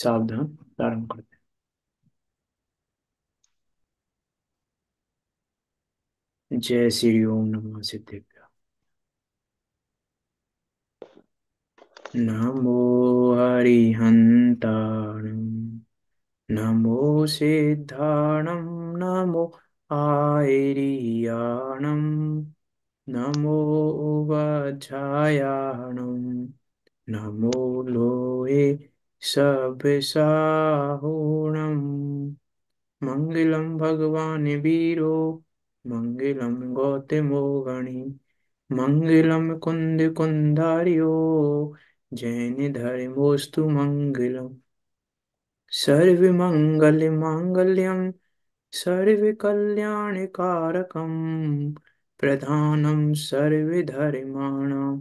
सावधान प्रारंभ करते हैं जय श्री ओम नमः सिद्धेभ्य नमो हरिहन्ताणं नमो सिद्धाण नमो आयरियाण नमो वजायाण नमो लोये सभसाहूणम् मङ्गलं भगवान वीरो गौतमो मङ्गलं गौतमोगणि मङ्गलं कुन्दकुन्धार्यो जैनधर्मोऽस्तु मङ्गलम् सर्वमङ्गलमाङ्गल्यं सर्वकल्याणकारकं प्रधानं सर्वधर्माणाम्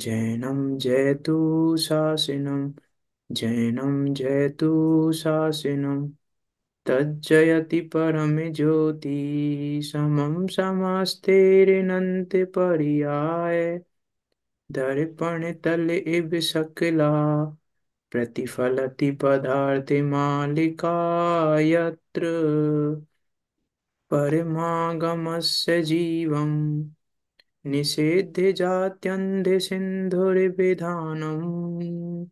जैनं जयतु शासिनं जैनं जयतु शासिनं तज्जयति परमज्योति समं समास्तेरिनन्ति पर्याय दर्पणतल इव सकला प्रतिफलति पदार्थिमालिका यत्र परमागमस्य जीवम् निषिद्धिजात्यन्धिसिन्धुर्विधानम्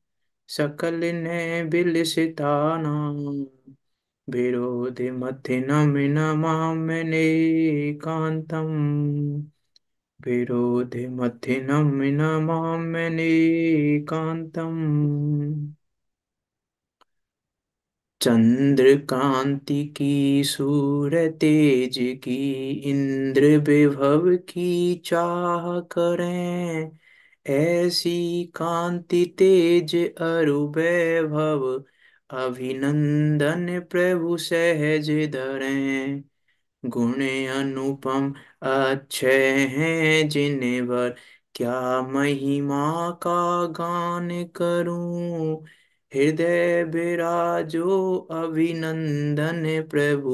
सकलिनेबिलिसितानाम् विरोधिमथिनमिनमाम्यनेकान्तम् विरोधिमथिनमिनमाम्यनेकान्तम् चंद्र कांति की सूर तेज की इंद्र विभव की चाह करें ऐसी कांति तेज अरु वैभव अभिनंदन प्रभु सहज धरे गुण अनुपम अच्छे हैं जिन्हें भर क्या महिमा का गान करूं हृदय बिराजो अभिनंदन प्रभु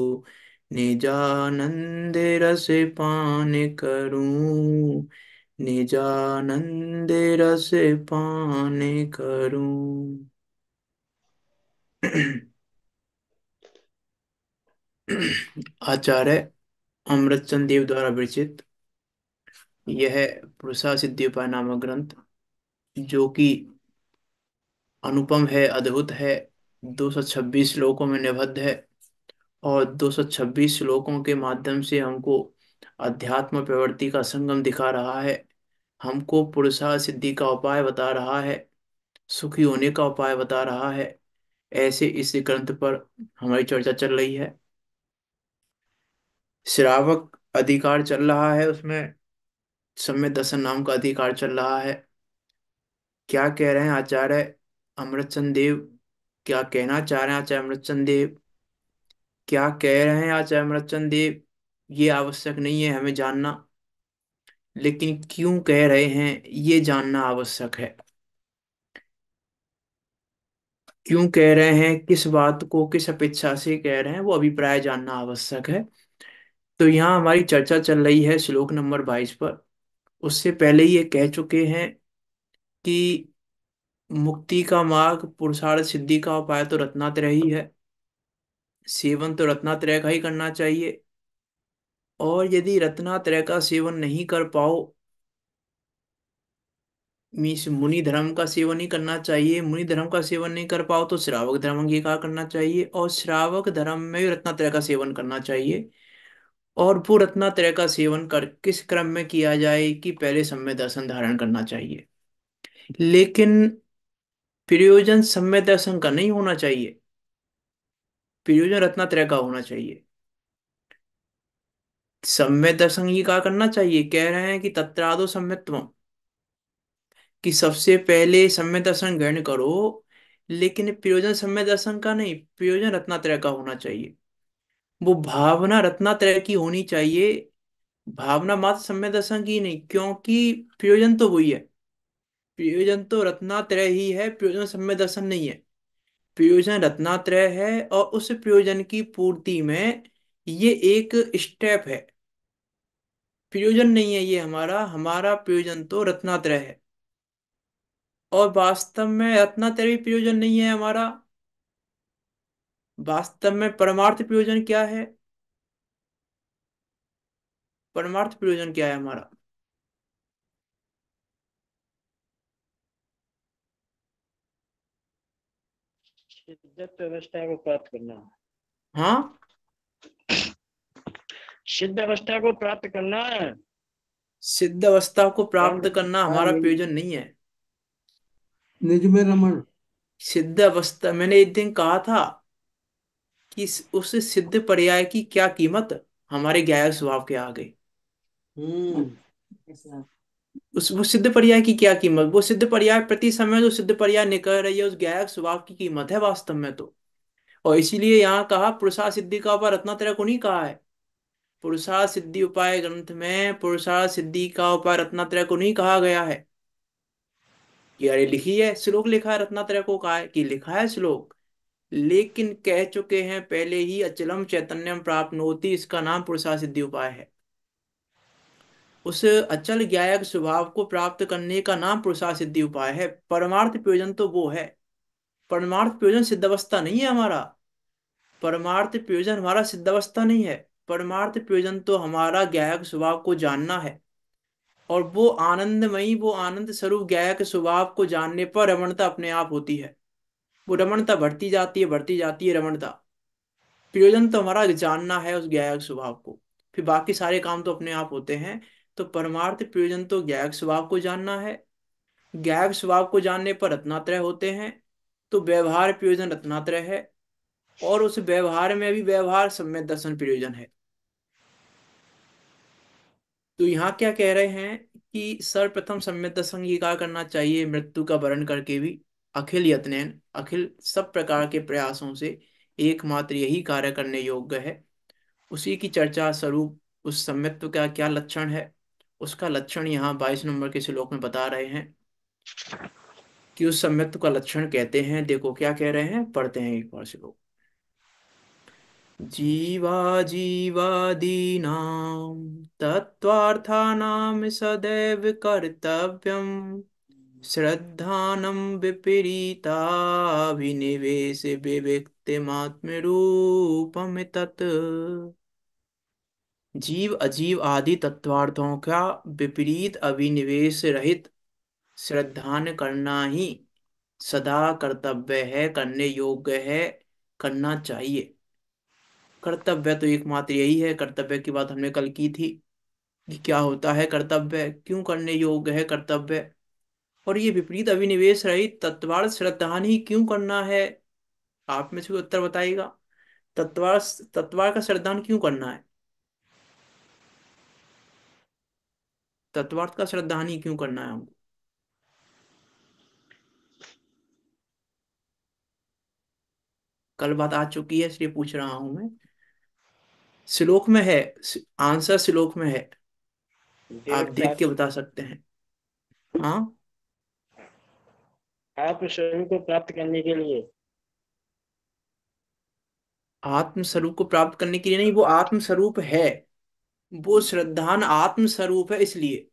निजानंद रस पान करूं निजानंद रस पान करूं आचार्य अमृतचंद देव द्वारा विचित यह पुरुषा सिद्धि उपाय नामक ग्रंथ जो कि अनुपम है अद्भुत है 226 श्लोकों में निबद्ध है और 226 श्लोकों के माध्यम से हमको अध्यात्म प्रवृत्ति का संगम दिखा रहा है हमको पुरुषा सिद्धि का उपाय बता रहा है सुखी होने का उपाय बता रहा है ऐसे इस ग्रंथ पर हमारी चर्चा चल रही है श्रावक अधिकार चल रहा है उसमें सम्य दर्शन नाम का अधिकार चल रहा है क्या कह रहे हैं आचार्य अमृतचंद देव क्या कहना चाह रहे हैं आचार्य अमृतचंद देव क्या कह रहे हैं आचार्य अमृतचंद देव ये आवश्यक नहीं है हमें जानना लेकिन क्यों कह रहे हैं ये जानना आवश्यक है क्यों कह रहे हैं किस बात को किस अपेक्षा से कह रहे हैं वो अभिप्राय जानना आवश्यक है तो यहाँ हमारी चर्चा चल रही है श्लोक नंबर बाईस पर उससे पहले ये कह चुके हैं कि मुक्ति का मार्ग पुरुषार्थ सिद्धि का उपाय तो रत्नात्रय ही है सेवन तो रत्नात्रय का ही करना चाहिए और यदि रत्नात्रय का सेवन नहीं कर पाओ मीस मुनि धर्म का सेवन ही करना चाहिए मुनि धर्म का सेवन नहीं कर पाओ तो श्रावक धर्म अंगीकार करना चाहिए और श्रावक धर्म में भी रत्नात्रय का सेवन करना चाहिए और वो रत्नात्रय का सेवन कर किस क्रम में किया जाए कि पहले समय दर्शन धारण करना चाहिए लेकिन प्रयोजन सम्य दर्शन का नहीं होना चाहिए प्रयोजन रत्नात्रय का होना चाहिए सम्य दर्शन ही का करना चाहिए कह रहे हैं कि तत्रादो सम्यत्व कि सबसे पहले सम्य दर्शन ग्रहण करो लेकिन प्रयोजन सम्य दर्शन का नहीं प्रयोजन रत्नात्रय का होना चाहिए वो भावना रत्नात्रय की होनी चाहिए भावना मात्र सम्य दर्शन की नहीं क्योंकि प्रयोजन तो वही है प्रियोजन तो रत्नात्रय ही है प्रयोजन समय दर्शन नहीं है प्रयोजन रत्नात्रय है और उस प्रयोजन की पूर्ति में ये एक स्टेप है प्रयोजन नहीं है ये हमारा हमारा प्रयोजन तो रत्नात्रय है और वास्तव में रत्नात्रय भी प्रयोजन नहीं है हमारा वास्तव में परमार्थ प्रयोजन क्या है परमार्थ प्रयोजन क्या है हमारा शिद्दत अवस्था को प्राप्त करना हाँ सिद्ध अवस्था को प्राप्त करना है सिद्ध अवस्था को प्राप्त करना हमारा हाँ। प्रयोजन नहीं है निज में रमण सिद्ध अवस्था मैंने एक दिन कहा था कि उस सिद्ध पर्याय की क्या कीमत हमारे गायक स्वभाव के आगे हम्म उस वो सिद्ध पर्याय की क्या कीमत वो सिद्ध पर्याय प्रति समय जो सिद्ध पर्याय निकल रही है उस गायक स्वभाव की कीमत है वास्तव में तो और इसीलिए यहाँ कहा पुरुषा सिद्धि का उपाय तेरा को नहीं कहा है पुरुषा सिद्धि उपाय ग्रंथ में पुरुषा सिद्धि का उपाय रत्नात्रय को नहीं कहा गया है कि लिखी है श्लोक लिखा है रत्नात्रय को कहा है कि लिखा है श्लोक लेकिन कह चुके हैं पहले ही अचलम चैतन्यम प्राप्त होती इसका नाम पुरुषा सिद्धि उपाय है उस अचल ज्ञायक स्वभाव को प्राप्त करने का नाम पुरुषार्थ सिद्धि उपाय है परमार्थ प्रयोजन तो वो है परमार्थ प्रयोजन सिद्धावस्था नहीं है हमारा परमार्थ प्रयोजन हमारा सिद्धावस्था नहीं है परमार्थ प्रयोजन तो हमारा ज्ञायक स्वभाव को जानना है और वो आनंदमयी वो आनंद स्वरूप ज्ञायक स्वभाव को जानने पर रमणता अपने आप होती है वो रमणता बढ़ती जाती है बढ़ती जाती है रमणता प्रयोजन तो हमारा जानना है उस ज्ञायक स्वभाव को फिर बाकी सारे काम तो अपने आप होते हैं तो परमार्थ प्रयोजन तो ज्ञाग स्वभाव को जानना है ज्ञाग स्वभाव को जानने पर रत्नात्रय होते हैं तो व्यवहार प्रयोजन रत्नात्रय है और उस व्यवहार में भी व्यवहार सम्य दर्शन प्रयोजन है तो यहाँ क्या कह रहे हैं कि सर्वप्रथम सम्यक दर्शन कार्य करना चाहिए मृत्यु का वर्ण करके भी अखिल यत्न अखिल सब प्रकार के प्रयासों से एकमात्र यही कार्य करने योग्य है उसी की चर्चा स्वरूप उस सम्यत्व का क्या लक्षण है उसका लक्षण यहाँ बाईस नंबर के श्लोक में बता रहे हैं कि उस सम्यत्व का लक्षण कहते हैं देखो क्या कह रहे हैं पढ़ते हैं एक बार श्लोक जीवा जीवादीनां तत्त्वार्थानां सदैव कर्तव्यं रूपम तत् जीव अजीव आदि तत्वार्थों का विपरीत अभिनिवेश रहित श्रद्धान करना ही सदा कर्तव्य है करने योग्य है करना चाहिए कर्तव्य तो एकमात्र यही है कर्तव्य की बात हमने कल की थी कि क्या होता है कर्तव्य क्यों करने योग्य है कर्तव्य और ये विपरीत अभिनिवेश रहित तत्वार्थ श्रद्धान ही क्यों करना है आप में से उत्तर बताइएगा तत्वार तत्वार का श्रद्धान क्यों करना है तत्वार्थ का श्रद्धा श्रद्धाहानि क्यों करना है हमको कल बात आ चुकी है इसलिए पूछ रहा हूं मैं श्लोक में है आंसर श्लोक में है आप देख के बता सकते हैं हाँ आत्म स्वरूप को प्राप्त करने के लिए आत्मस्वरूप को प्राप्त करने के लिए नहीं वो आत्मस्वरूप है वो श्रद्धान आत्मस्वरूप है इसलिए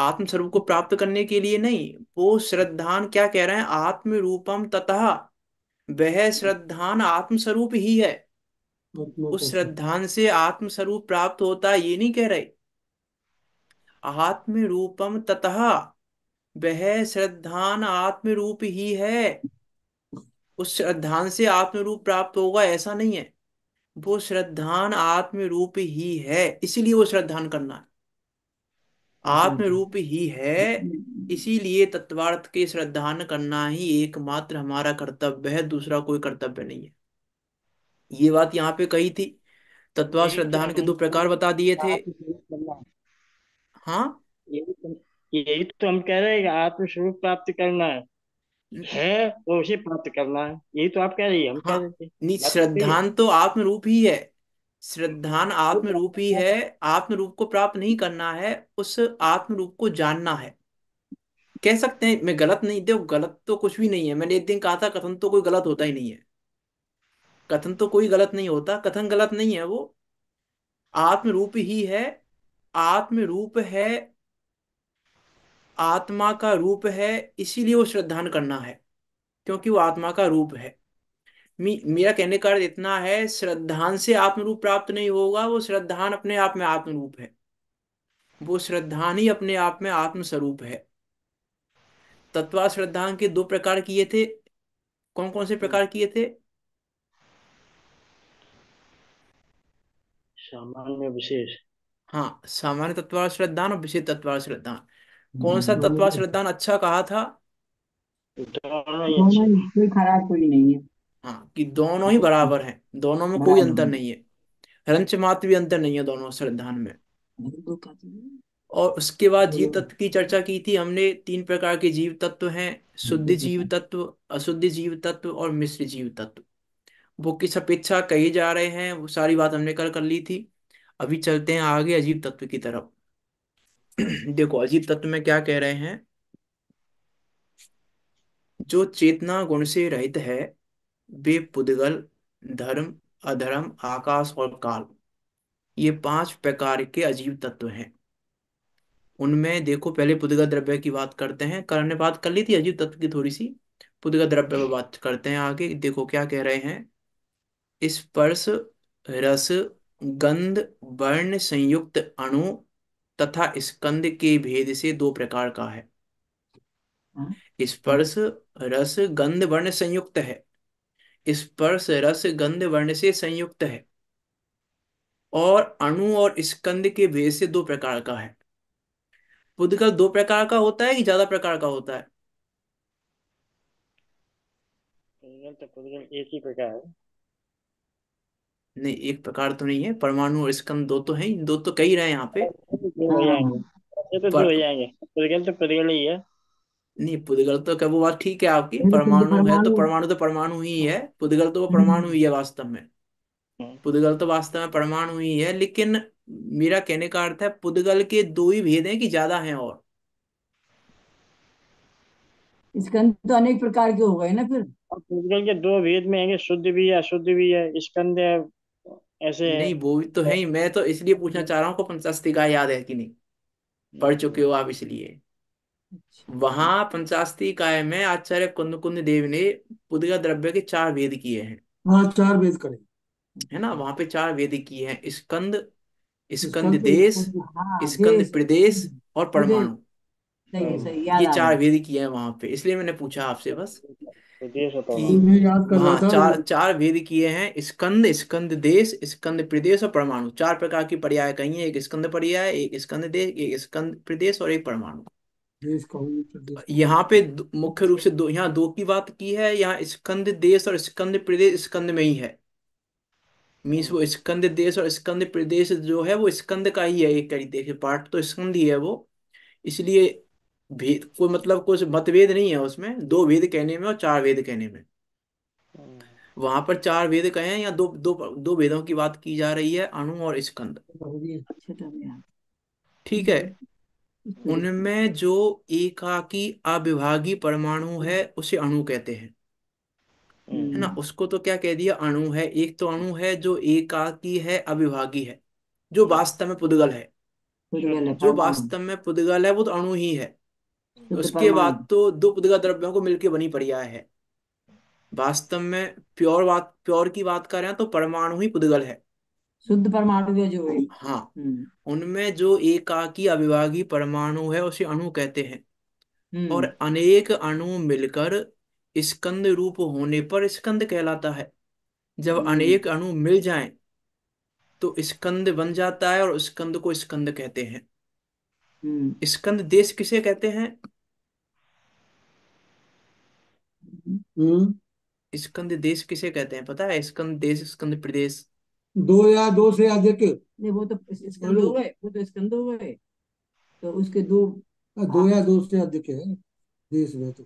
आत्मस्वरूप को प्राप्त करने के लिए नहीं वो श्रद्धान क्या कह रहे हैं आत्म रूपम ततः वह श्रद्धान आत्मस्वरूप ही है उस श्रद्धान से आत्मस्वरूप प्राप्त होता है ये नहीं कह रहे आत्म रूपम तथा वह श्रद्धान आत्म रूप ही है उस श्रद्धान से आत्म रूप प्राप्त होगा ऐसा नहीं है वो श्रद्धान आत्म रूप ही है इसीलिए वो श्रद्धान करना है आत्म रूप ही है इसीलिए तत्वार्थ के श्रद्धान करना ही एकमात्र हमारा कर्तव्य है दूसरा कोई कर्तव्य नहीं है ये बात यहाँ पे कही थी तत्वा तो श्रद्धान के दो प्रकार बता दिए थे हाँ तो यही तो, हम कह रहे हैं आत्म स्वरूप प्राप्त करना है है वो उसे प्राप्त करना है यही तो आप कह रही है हम हाँ, कह रहे थे नहीं श्रद्धान तो आत्म रूप ही है श्रद्धान आत्म रूप ही है आत्म रूप को प्राप्त नहीं करना है उस आत्म रूप को जानना है कह सकते हैं मैं गलत नहीं देखो गलत तो कुछ भी नहीं है मैंने एक दिन कहा था कथन तो कोई गलत होता ही नहीं है कथन तो कोई गलत नहीं होता कथन गलत नहीं है वो आत्म रूप ही है आत्म रूप है आत्मा का रूप है इसीलिए वो श्रद्धान करना है क्योंकि वो आत्मा का रूप है मेरा कहने का अर्थ इतना है श्रद्धान से आत्मरूप प्राप्त नहीं होगा वो श्रद्धान अपने आप में आत्मरूप है वो श्रद्धान ही अपने आप में आत्मस्वरूप है तत्वा श्रद्धान के दो प्रकार किए थे कौन कौन से प्रकार किए थे सामान्य विशेष हाँ सामान्य तत्व श्रद्धान और विशेष तत्व श्रद्धान कौन सा हम्म, तत्वा श्रद्धान अच्छा कहा था दोनों ही कोई खराब कोई नहीं है हाँ कि दोनों ही बराबर हैं दोनों में कोई अंतर नहीं है रंच मात्र भी अंतर नहीं है दोनों श्रद्धान में और उसके बाद जीव हम्म। तत्व की चर्चा की थी हमने तीन प्रकार के जीव तत्व हैं शुद्ध हम्म, जीव तत्व अशुद्ध जीव तत्व और मिश्र जीव तत्व वो किस अपेक्षा कही जा रहे हैं वो सारी बात हमने कल कर ली थी अभी चलते हैं आगे अजीव तत्व की तरफ देखो अजीत तत्व में क्या कह रहे हैं जो चेतना गुण से रहित है वे पुद्गल धर्म अधर्म आकाश और काल ये पांच प्रकार के अजीव तत्व हैं उनमें देखो पहले पुद्गल द्रव्य की बात करते हैं करण ने बात कर ली थी अजीव तत्व की थोड़ी सी पुद्गल द्रव्य पर बात करते हैं आगे देखो क्या कह रहे हैं स्पर्श रस गंध वर्ण संयुक्त अणु तथा स्कंद के भेद से दो प्रकार का है हाँ। स्पर्श रस गंध वर्ण संयुक्त है स्पर्श रस गंध वर्ण से संयुक्त है और अणु और स्कंद के भेद से दो प्रकार का है पुद्गल दो प्रकार का होता है कि ज्यादा प्रकार का होता है तो एक ही प्रकार है नहीं एक प्रकार तो नहीं है परमाणु और स्कंद दो तो हैं इन दो तो कई रहे यहाँ पे तो पर... जाएंगे तो ही है नहीं पुद्गल तो क्या वो बात ठीक है आपकी परमाणु है तो परमाणु तो परमाणु ही है पुद्गल तो वो हम्म। परमाणु ही है वास्तव में हम्म। पुद्गल तो वास्तव में परमाणु ही है लेकिन मेरा कहने का अर्थ है पुद्गल के दो ही भेद हैं कि ज्यादा हैं और स्कंद तो अनेक प्रकार के हो गए ना फिर पुद्गल के दो भेद में है शुद्ध भी है अशुद्ध भी है स्कंद है ऐसे नहीं वो भी तो है ही मैं तो इसलिए पूछना चाह रहा हूँ पचास तिगा याद है कि नहीं पढ़ चुके हम्म। हो आप इसलिए अच्छा। वहां पंचास्ती काय में आचार्य कुंद कुंद देव ने पुदगा द्रव्य के चार वेद किए हैं हाँ चार वेद करें है ना वहां पे चार वेद किए हैं स्कंद स्कंद देश स्कंद हाँ, प्रदेश और परमाणु सही सही याद ये गया चार वेद किए हैं वहां पे इसलिए मैंने पूछा आपसे बस कि मैं याद कर रहा हाँ, था चार चार भेद किए हैं स्कंद स्कंद देश स्कंद प्रदेश और परमाणु चार प्रकार की पर्याय कही है एक स्कंद पर्याय एक स्कंद देश एक स्कंद प्रदेश और एक परमाणु यहाँ पे मुख्य रूप से दो यहाँ दो की बात की है यहाँ स्कंद देश और स्कंद प्रदेश स्कंद में ही है मीन्स वो स्कंद देश और स्कंद प्रदेश जो है वो स्कंद का ही है एक तरीके पार्ट तो स्कंद ही है वो इसलिए भेद कोई मतलब कुछ मतभेद नहीं है उसमें दो वेद कहने में और चार वेद कहने में हम्म। वहां पर चार वेद कहे हैं या दो दो दो वेदों की बात की जा रही है अणु और स्कंद ठीक है उनमें जो एकाकी अविभागी परमाणु है उसे अणु कहते हैं है ना हम्म। उसको तो क्या कह दिया अणु है एक तो अणु है जो एकाकी है अविभागी है जो वास्तव में पुद्गल है जो वास्तव में पुद्गल है वो तो अणु ही है तो उसके बाद तो दो पुदगा द्रव्यों को मिलकर बनी पड़िया है वास्तव में प्योर बात प्योर की बात कर रहे हैं तो परमाणु ही पुदगल है शुद्ध परमाणु जो है हाँ हम्म। उनमें जो एकाकी अविभागी परमाणु है उसे अणु कहते हैं हम्म। और अनेक अणु मिलकर स्कंद रूप होने पर स्कंद कहलाता है जब हम्म। अनेक अणु मिल जाएं तो स्कंद बन जाता है और स्कंद को स्कंद कहते हैं स्कंद देश किसे कहते हैं हम्म स्कंद देश किसे कहते हैं पता है स्कंद देश स्कंद प्रदेश दो या दो से अधिक नहीं वो तो स्कंद हो गए वो तो स्कंद हो गए तो उसके दो हाँ, दो या दो से अधिक है देश में तो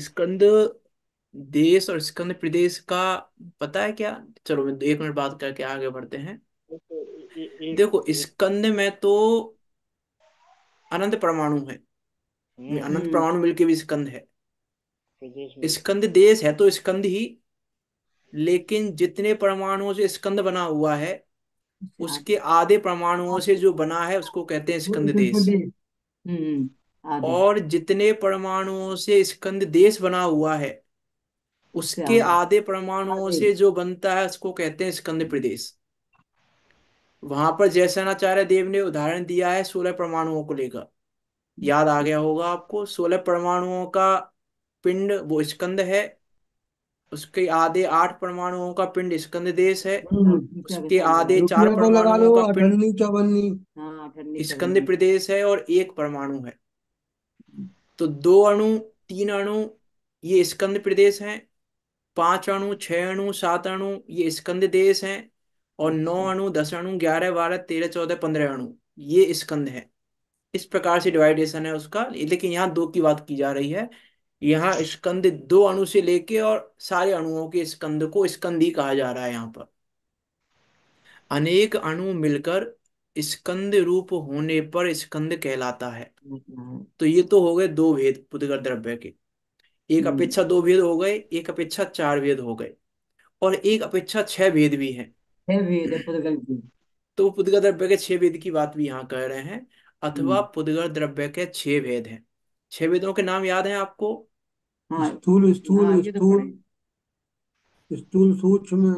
स्कंद देश और स्कंद प्रदेश का पता है क्या चलो एक मिनट बात करके आगे बढ़ते हैं एक, देखो स्कंद में तो अनंत परमाणु है हम्म। अनंत परमाणु मिलके भी स्कंद है स्कंद देश है तो स्कंद ही लेकिन जितने परमाणुओं से स्कंद बना हुआ है अच्छा। उसके आधे परमाणुओं से जो बना है उसको कहते हैं स्कंद देश हम्म, और जितने परमाणुओं से स्कंद देश बना हुआ है उसके अच्छा। आधे परमाणुओं से जो बनता है उसको कहते हैं स्कंद प्रदेश वहां पर जैसनाचार्य देव ने उदाहरण दिया है सोलह परमाणुओं को लेकर याद आ गया होगा आपको सोलह परमाणुओं का पिंड वो स्कंद है उसके आधे आठ परमाणुओं का पिंड स्कंद देश है हम्म, हम्म, उसके आधे चार परमाणुओं का पिंड हाँ, स्कंद प्रदेश है और एक परमाणु है तो दो अणु तीन अणु ये स्कंद प्रदेश है पांच अणु छह अणु सात अणु ये स्कंद देश है और नौ अच्छा। अणु दस अणु ग्यारह बारह तेरह चौदह पंद्रह अणु ये स्कंद है इस प्रकार से डिवाइडेशन है उसका लेकिन यहाँ दो की बात की जा रही है यहाँ स्कंद दो अणु से लेके और सारे अणुओं के स्कंद को स्कंदी कहा जा रहा है यहाँ पर अनेक अणु मिलकर स्कंद रूप होने पर स्कंद कहलाता है तो ये तो हो गए दो भेद पुदगर द्रव्य के एक हम्म। अपेक्षा दो भेद हो गए एक अपेक्षा चार भेद हो गए और एक अपेक्षा छह भेद भी है तो पुदगर द्रव्य के छह भेद की बात भी यहाँ कह रहे हैं अथवा हम्म। पुदगर द्रव्य के छह भेद हैं छह वेदों के नाम याद है आपको हाँ। स्थूल स्थूल हाँ, तो स्थूल स्थूल सूक्ष्म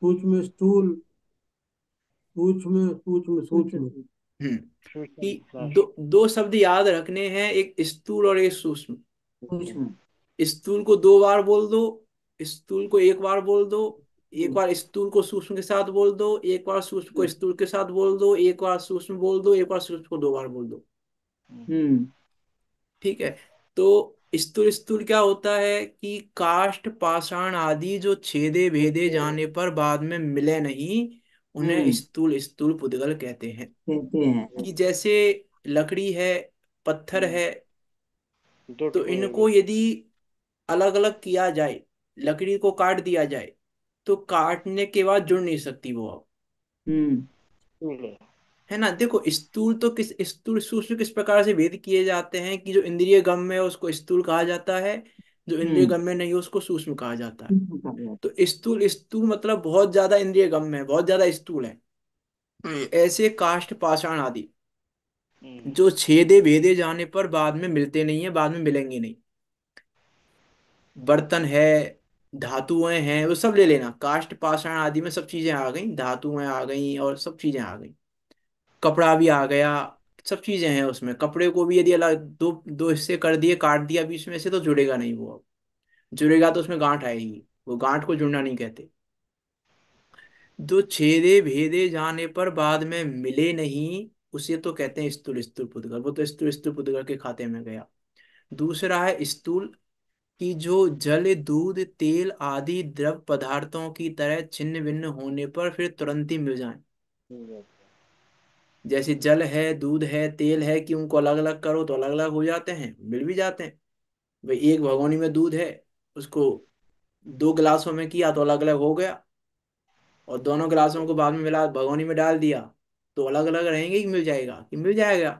सूक्ष्म स्थूल सूक्ष्म सूक्ष्म सूक्ष्म हम्म दो दो शब्द याद रखने हैं एक स्थूल और एक सूक्ष्म स्थूल को दो बार बोल दो स्थूल को एक बार बोल दो एक हम्म। बार स्थूल को सूक्ष्म के साथ बोल दो एक बार सूक्ष्म को हम्म। स्थूल के साथ बोल दो एक बार सूक्ष्म बोल दो एक बार सूक्ष्म को दो बार बोल दो हम्म ठीक है तो स्थूल स्थूल क्या होता है कि काष्ट पाषाण आदि जो छेदे भेदे जाने पर बाद में मिले नहीं उन्हें हम्म। स्थूल स्थूल पुद्गल कहते हैं कि जैसे लकड़ी है पत्थर हम्म। है तो इनको यदि अलग अलग किया जाए लकड़ी को काट दिया जाए तो काटने के बाद जुड़ नहीं सकती वो अब हम्म। है ना देखो स्थूल तो किस स्थूल सूक्ष्म किस प्रकार से भेद किए जाते हैं कि जो इंद्रिय गम है उसको स्थूल कहा जाता है जो इंद्रिय हम्म। गम्य नहीं है उसको सूक्ष्म कहा जाता है तो स्थूल स्थूल मतलब बहुत ज्यादा इंद्रिय गम्य है बहुत ज्यादा स्थूल है तो ऐसे काष्ठ पाषाण आदि हम्म। जो छेदे भेदे जाने पर बाद में मिलते नहीं है बाद में मिलेंगे नहीं बर्तन है धातुएं हैं वो सब ले लेना काष्ठ पाषाण आदि में सब चीजें आ गई धातुएं आ गई और सब चीजें आ गई कपड़ा भी आ गया सब चीजें हैं उसमें कपड़े को भी यदि अलग दो दो हिस्से कर दिए काट दिया बीच में से तो जुड़ेगा नहीं वो अब जुड़ेगा तो उसमें गांठ आएगी वो गांठ को जुड़ना नहीं कहते जो छेदे भेदे जाने पर बाद में मिले नहीं उसे तो कहते हैं स्तूल स्तूल पुदगर वो तो स्तूल स्तूल पुदगर के खाते में गया दूसरा है स्तूल कि जो जल दूध तेल आदि द्रव पदार्थों की तरह छिन्न भिन्न होने पर फिर तुरंत ही मिल जाए जैसे जल है दूध है तेल है कि उनको अलग अलग करो तो अलग अलग हो जाते हैं मिल भी जाते हैं भाई एक भगवानी में दूध है उसको दो गिलासों में किया तो अलग अलग हो गया और दोनों गिलासों को बाद में मिला भगवानी में डाल दिया तो अलग अलग रहेंगे कि मिल जाएगा कि मिल जाएगा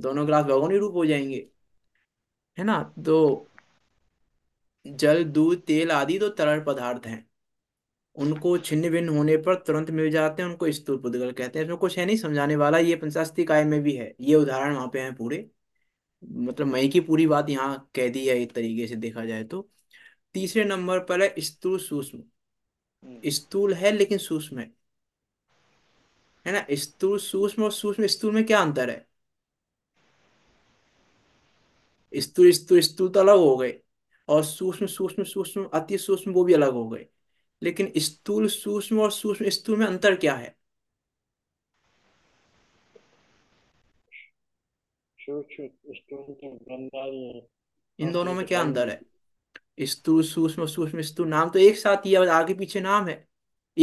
दोनों गिलास भगवानी रूप हो जाएंगे है ना तो जल दूध तेल आदि तो तरल पदार्थ हैं उनको छिन्न भिन्न होने पर तुरंत मिल जाते हैं उनको स्तूल पुद्गल कहते हैं इसमें कुछ है नहीं समझाने वाला ये पंचास्ती काय में भी है ये उदाहरण वहां पे है पूरे मतलब मई की पूरी बात यहाँ कह दी है एक तरीके से देखा जाए तो तीसरे नंबर पर है स्तूल सूक्ष्म हम्म। स्तूल है लेकिन सूक्ष्म है है ना स्तूल सूक्ष्म और सूक्ष्म स्तूल में क्या अंतर है स्तूल स्तूल स्तूल तो अलग हो गए और सूक्ष्म सूक्ष्म सूक्ष्म अति सूक्ष्म वो भी अलग हो गए लेकिन स्थूल सूक्ष्म और सूक्ष्म स्थूल में अंतर क्या है इन दोनों में क्या अंतर है स्थूल सूक्ष्म सूक्ष्म स्थूल नाम तो एक साथ ही है आगे पीछे नाम है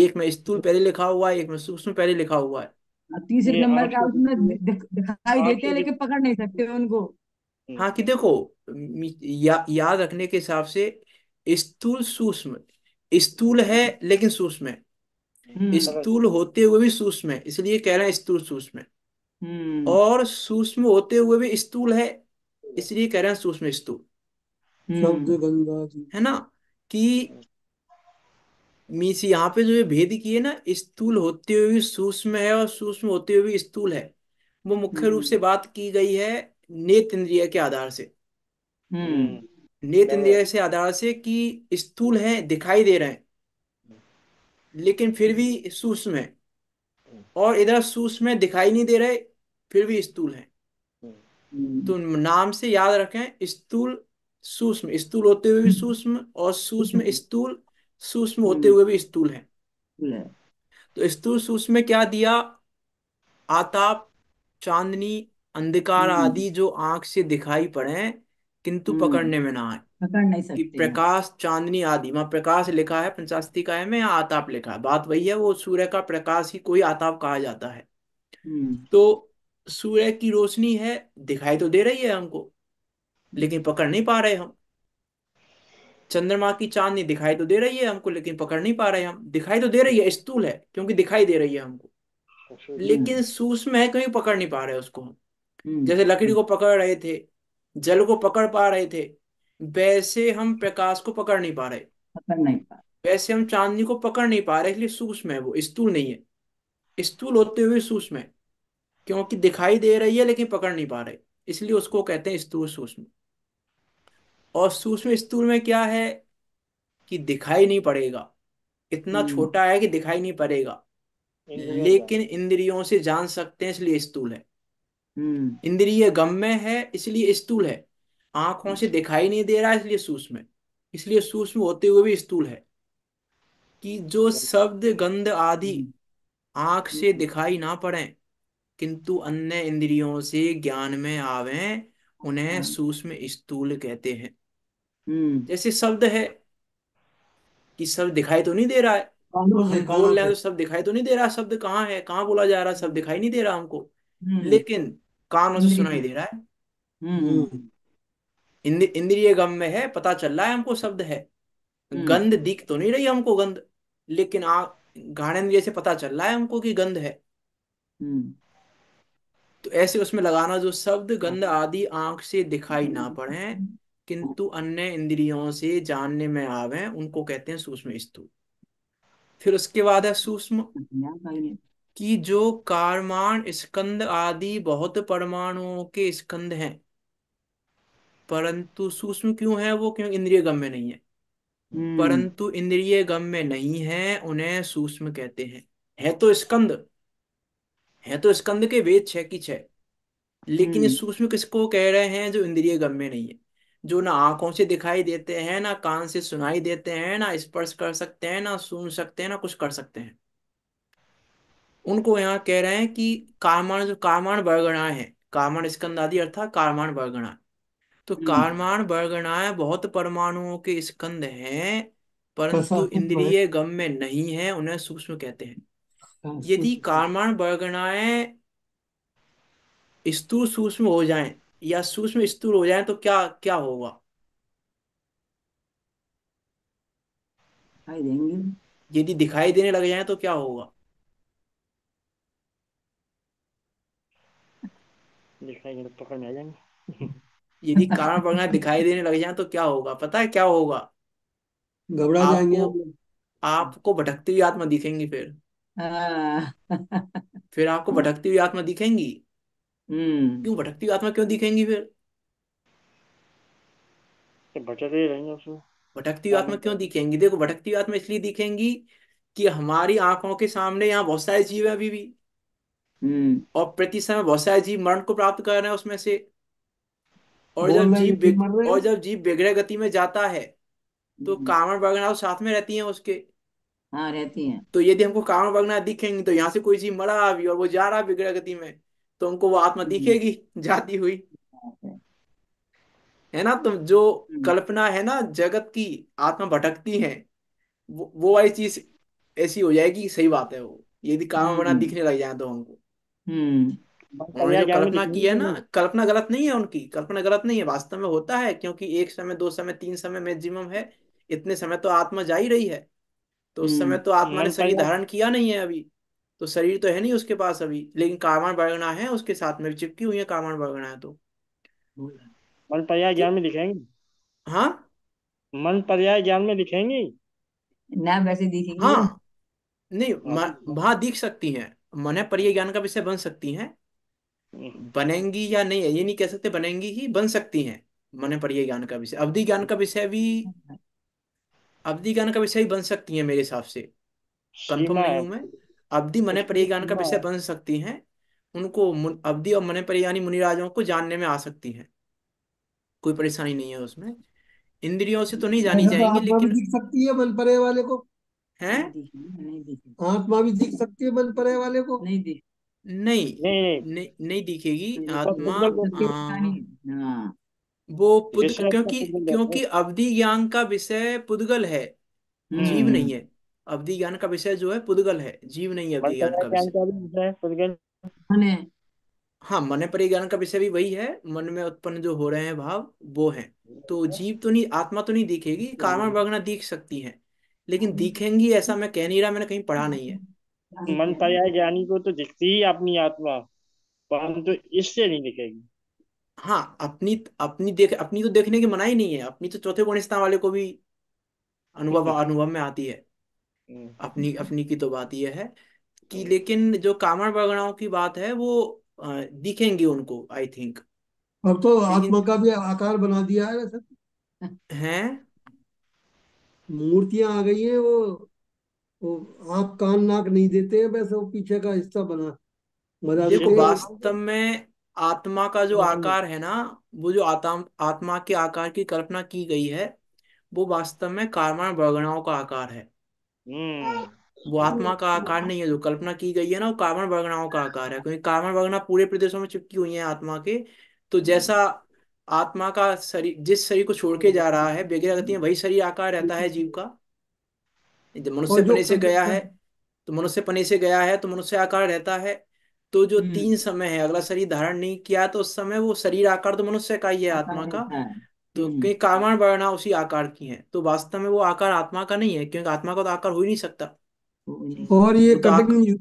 एक में स्थूल पहले लिखा हुआ है एक में सूक्ष्म पहले लिखा हुआ है तीसरे नंबर का उसमें दिखाई देते हैं लेकिन पकड़ नहीं सकते उनको हाँ कि देखो या, याद रखने के हिसाब से स्थूल सूक्ष्म स्थूल है लेकिन सूक्ष्म है हम्म। स्थूल होते हुए भी सूक्ष्म है इसलिए कह रहे हैं स्थूल सूक्ष्म है हम्म। और सूक्ष्म होते हुए भी स्थूल है इसलिए कह रहे हैं सूक्ष्म स्थूल हम्म। है ना कि मीन्स यहाँ पे जो ये भेद किए ना स्थूल होते हुए भी सूक्ष्म है और सूक्ष्म होते हुए भी स्थूल है वो मुख्य रूप से बात की गई है नेत इंद्रिय के आधार से नेत इंद्रिय से आधार से कि स्थूल है दिखाई दे रहे हैं लेकिन फिर भी सूक्ष्म है और इधर सूक्ष्म में दिखाई नहीं दे रहे फिर भी स्थूल है हम्म। तो नाम से याद रखें स्थूल सूक्ष्म स्थूल होते हुए भी हम्म। सूक्ष्म और सूक्ष्म हम्म। स्थूल सूक्ष्म होते हुए भी स्थूल है तो स्थूल सूक्ष्म में क्या दिया आताप चांदनी अंधकार आदि जो आंख से दिखाई पड़े किंतु हम्म। पकड़ने में ना आए पकड़ नहीं सकते कि प्रकाश चांदनी आदि वहां प्रकाश लिखा है पंचास्ती है में आताप लिखा है बात वही है वो सूर्य का प्रकाश ही कोई आताप कहा जाता है हम्म। तो सूर्य की रोशनी है दिखाई तो दे रही है हमको लेकिन पकड़ नहीं पा रहे हम चंद्रमा की चांदनी दिखाई तो दे रही है हमको लेकिन पकड़ नहीं पा रहे हम दिखाई तो दे रही है स्थूल है क्योंकि दिखाई दे रही है हमको अच्छा, अच्छा। लेकिन सूक्ष्म है कहीं पकड़ नहीं पा रहे उसको हम हम्म। जैसे लकड़ी को पकड़ रहे थे जल को पकड़ पा रहे थे वैसे हम प्रकाश को पकड़ नहीं पा रहे पकड़ नहीं पा वैसे हम चांदनी को पकड़ नहीं पा रहे इसलिए सूक्ष्म है वो स्थूल नहीं है स्थूल होते हुए सूक्ष्म है क्योंकि दिखाई दे रही है लेकिन पकड़ नहीं पा रहे इसलिए उसको कहते हैं स्थूल सूक्ष्म और सूक्ष्म स्थूल में क्या है कि दिखाई नहीं पड़ेगा इतना हम्म। छोटा है कि दिखाई नहीं पड़ेगा लेकिन इंद्रियों से जान सकते हैं इसलिए स्थूल है हम्म इंद्रिय गम्य है इसलिए स्थूल है आंखों से दिखाई नहीं दे रहा इसलिए सूक्ष्म है इसलिए सूक्ष्म होते हुए भी स्थूल है कि जो शब्द गंध आदि हम्म। आंख से हम्म। दिखाई ना पड़े किंतु अन्य इंद्रियों से ज्ञान में आवे उन्हें हाँ। सूक्ष्म स्थूल कहते हैं हम्म। जैसे शब्द है कि शब्द दिखाई तो नहीं दे रहा है बोल रहे हैं तो शब्द दिखाई तो नहीं दे रहा शब्द कहाँ है कहाँ बोला जा रहा है शब्द दिखाई नहीं दे रहा हमको लेकिन कानों से सुनाई हम्म। दे रहा है हम्म, हम्म। इंद्रिय गम में है पता चल रहा है हमको शब्द है गंध दिख तो नहीं रही हमको गंध लेकिन आ इंद्रिय से पता चल रहा है हमको कि गंध है तो ऐसे उसमें लगाना जो शब्द गंध आदि आंख से दिखाई ना पड़े किंतु अन्य इंद्रियों से जानने में आवे उनको कहते हैं सूक्ष्म स्तूप फिर उसके बाद है सूक्ष्म कि जो कारमाण स्कंद आदि बहुत परमाणुओं के स्कंद हैं परंतु सूक्ष्म क्यों है वो क्यों इंद्रिय गम्य नहीं है हम्म। परंतु इंद्रिय गम्य नहीं है उन्हें सूक्ष्म कहते हैं है तो स्कंद है तो स्कंद के वेद छह की छह लेकिन हम्म। सूक्ष्म किसको कह रहे हैं जो इंद्रिय गम्य नहीं है जो ना आंखों से दिखाई देते हैं ना कान से सुनाई देते हैं ना स्पर्श कर सकते हैं ना सुन सकते हैं ना कुछ कर सकते हैं उनको यहाँ कह रहे हैं कि कारमाण जो कारमाण वर्गणाएं हैं स्कंद आदि अर्थात कारमाण वर्गणा तो हम्म। कारमाण वर्गणाएं बहुत परमाणुओं के स्कंद हैं परंतु इंद्रिय गम में नहीं है उन्हें सूक्ष्म कहते हैं यदि कारमाण वर्गणाएं स्तूर सूक्ष्म हो जाए या सूक्ष्म स्तूर हो जाए तो क्या क्या होगा यदि दिखाई देने लग जाए तो क्या होगा दिखाई पकड़ में आ जाएंगे यदि कान पकड़ना दिखाई देने लग जाए तो क्या होगा पता है क्या होगा घबरा जाएंगे आपको, आपको भटकती हुई आत्मा दिखेंगी फिर हाँ। फिर आपको भटकती हुई आत्मा दिखेंगी हम्म। क्यों भटकती हुई आत्मा क्यों दिखेंगी फिर तो ही रहेंगे उसमें भटकती हुई आत्मा क्यों दिखेंगी देखो भटकती हुई आत्मा इसलिए दिखेंगी कि हमारी आंखों के सामने यहाँ बहुत सारे जीव है अभी भी हम्म। और प्रति समय बहुत सारे जीव मरण को प्राप्त कर रहे हैं उसमें से और बोल जब रहे जीव बिग, मर रहे और जब जीव बिगड़े गति में जाता है तो हम्म। कामण बगना साथ में रहती है उसके हाँ रहती है तो यदि हमको कामण बगना दिखेंगी तो यहाँ से कोई जीव मरा अभी और वो जा रहा बिगड़े गति में तो हमको वो आत्मा हम्म। दिखेगी जाती हुई है। ना तो जो कल्पना है ना जगत की आत्मा भटकती है वो वो वाली चीज ऐसी हो जाएगी सही बात है वो यदि काम बना दिखने लग जाए तो हमको हम्म और ये जो कल्पना की है ना कल्पना गलत नहीं है उनकी कल्पना गलत नहीं है वास्तव में होता है क्योंकि एक समय दो समय तीन समय मैक्सिमम है इतने समय तो आत्मा जा ही रही है तो उस समय हम्म, तो आत्मा ने शरीर धारण किया नहीं है अभी तो शरीर तो है नहीं उसके पास अभी लेकिन कामण बगना है उसके साथ में चिपकी हुई है कामण वर्गणा है तो मन पर्याय ज्ञान में लिखेंगे हाँ मन पर्याय ज्ञान में लिखेंगे ना वैसे दिखेंगे हाँ नहीं वहां दिख सकती हैं मन परिय ज्ञान का विषय बन सकती हैं हम्म। बनेंगी या नहीं है ये नहीं कह सकते बनेंगी ही बन सकती हैं मन परिय ज्ञान का विषय अवधि ज्ञान का विषय भी अवधि ज्ञान का विषय ही बन सकती है मेरे हिसाब से कंफर्म नहीं हूं मैं अवधि मन परिय ज्ञान का विषय बन सकती हैं उनको अवधि और मन परिय यानी मुनिराजों को जानने में आ सकती हैं कोई परेशानी नहीं है उसमें इंद्रियों से तो नहीं जानी जाएगी लेकिन सकती है मन परे वाले को है आत्मा भी दिख सकती है मन परे वाले को नहीं दिख नहीं नहीं नहीं दिखेगी आत्मा हाँ। हाँ। वो क्योंकि क्योंकि अवधि ज्ञान का विषय पुद्गल है हम्म। जीव नहीं है अवधि ज्ञान का विषय जो है पुद्गल है जीव नहीं है अवधि ज्ञान का विषय हाँ मन पर ज्ञान का विषय भी वही है मन में उत्पन्न जो हो रहे हैं भाव वो है तो हम्म। जीव तो नहीं आत्मा तो नहीं दिखेगी हाँ। कारण वगना दिख सकती है लेकिन दिखेंगी ऐसा मैं कह नहीं रहा मैंने कहीं पढ़ा नहीं है मन पर्याय ज्ञानी को तो दिखती ही अपनी आत्मा परंतु तो इससे नहीं दिखेगी हाँ अपनी अपनी देख अपनी तो देखने की मना ही नहीं है अपनी तो चौथे गुणिस्तान वाले को भी अनुभव हम्म। अनुभव में आती है हम्म। अपनी अपनी की तो बात यह है कि हम्म। लेकिन जो कामड़ बगड़ाओं की बात है वो दिखेंगी उनको आई थिंक अब तो आत्मा का भी आकार बना दिया है सर हैं मूर्तियां आ गई हैं वो वो आप कान नाक नहीं देते हैं वैसे वो पीछे का हिस्सा बना मजा देखो वास्तव में आत्मा का जो हम्म। आकार है ना वो जो आत्म आत्मा के आकार की कल्पना की गई है वो वास्तव में कारमा बरगणाओं का आकार है हम्म। वो आत्मा का आकार नहीं है जो कल्पना की गई है ना वो कार्बन बरगणाओं का आकार है क्योंकि कार्बन वर्गना पूरे प्रदेशों में चिपकी हुई है आत्मा के तो जैसा आत्मा का शरीर जिस शरीर को छोड़ के हम्म। जा रहा है बगैर गति में वही शरीर आकार रहता है जीव का तो मनुष्य पने से गया हम्म। है तो मनुष्य पने से गया है तो मनुष्य आकार रहता है तो जो हम्म। तीन समय है अगला शरीर धारण नहीं किया तो उस समय वो शरीर आकार तो मनुष्य का ही है आत्मा का तो कई कामण वर्णा उसी आकार की है तो वास्तव में वो आकार आत्मा का नहीं है क्योंकि आत्मा का तो आकार हो ही नहीं सकता और ये तो कटिंग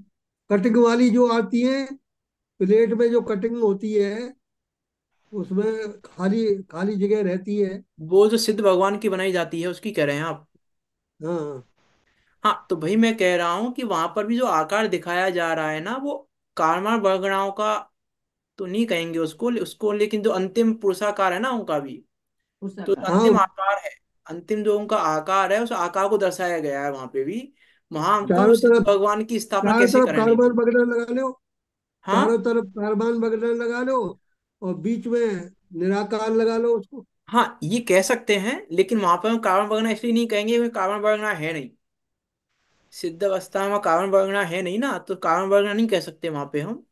कटिंग वाली जो आती है प्लेट में जो कटिंग होती है उसमें खाली खाली जगह रहती है वो जो सिद्ध भगवान की बनाई जाती है उसकी कह रहे हैं आप हाँ हाँ तो भाई मैं कह रहा हूं कि वहां पर भी जो आकार दिखाया जा रहा है ना वो कारमार वर्गणाओं का तो नहीं कहेंगे उसको उसको लेकिन जो अंतिम पुरुषाकार है ना उनका भी तो अंतिम हाँ। आकार है अंतिम जो उनका आकार है उस आकार को दर्शाया गया है वहां पे भी वहां चारों सिद्ध तरफ भगवान की स्थापना कैसे तरफ कारमान बगड़ा लगा लो हाँ चारों तरफ कारमान बगड़ा लगा लो और बीच में निराकार लगा लो उसको हाँ ये कह सकते हैं लेकिन वहां पर हम कारण बगना इसलिए नहीं कहेंगे क्योंकि कारण बगना है नहीं सिद्ध अवस्था में कारण बगना है नहीं ना तो कारण बगना नहीं कह सकते वहां पे हम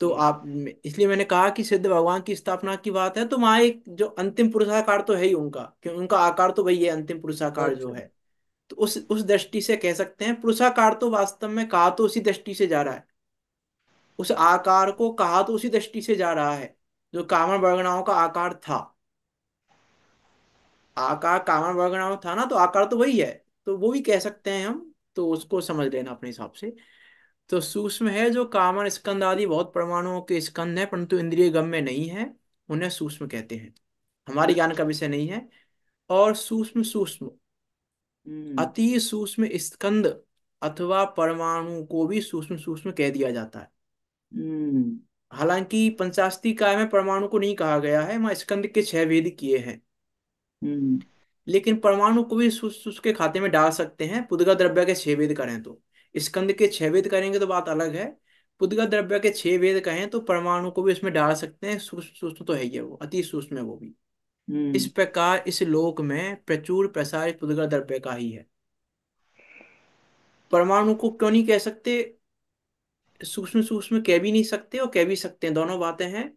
तो आप इसलिए मैंने कहा कि सिद्ध भगवान की स्थापना की बात है तो वहां एक जो अंतिम पुरुषाकार तो है ही उनका क्योंकि उनका आकार तो भाई है अंतिम पुरुषाकार जो अच्छा। है तो उस उस दृष्टि से कह सकते हैं पुरुषाकार तो वास्तव में कहा तो उसी दृष्टि से जा रहा है उस आकार को कहा तो उसी दृष्टि से जा रहा है जो कामन वर्गनाओं का आकार था आकार कामन वर्गनाओं था ना तो आकार तो वही है तो वो भी कह सकते हैं हम तो उसको समझ लेना अपने हिसाब से तो सूक्ष्म है जो कामन स्कंद आदि बहुत परमाणुओं के स्कंद है परंतु इंद्रिय गम में नहीं है उन्हें सूक्ष्म कहते हैं हमारे ज्ञान का विषय नहीं है और सूक्ष्म सूक्ष्म हम्म। अति सूक्ष्म स्कंद अथवा परमाणु को भी सूक्ष्म सूक्ष्म कह दिया जाता है हम्म। हालांकि पंचास्ती काय में परमाणु को नहीं कहा गया है वहां स्कंद के छह वेद किए हैं हम्म। लेकिन परमाणु को भी उसके खाते में डाल सकते हैं पुदगा द्रव्य के छह वेद करें तो स्कंद के छह वेद करेंगे तो बात अलग है पुदगा द्रव्य के छह वेद कहें तो परमाणु को भी उसमें डाल सकते हैं सूक्ष्म तो है ही वो अति सूक्ष्म है वो भी हम्म। इस प्रकार इस लोक में प्रचुर प्रसार पुदगा द्रव्य का ही है परमाणु को क्यों नहीं कह सकते सूक्ष्म सूक्ष्म कह भी नहीं सकते और कह भी सकते हैं दोनों बातें हैं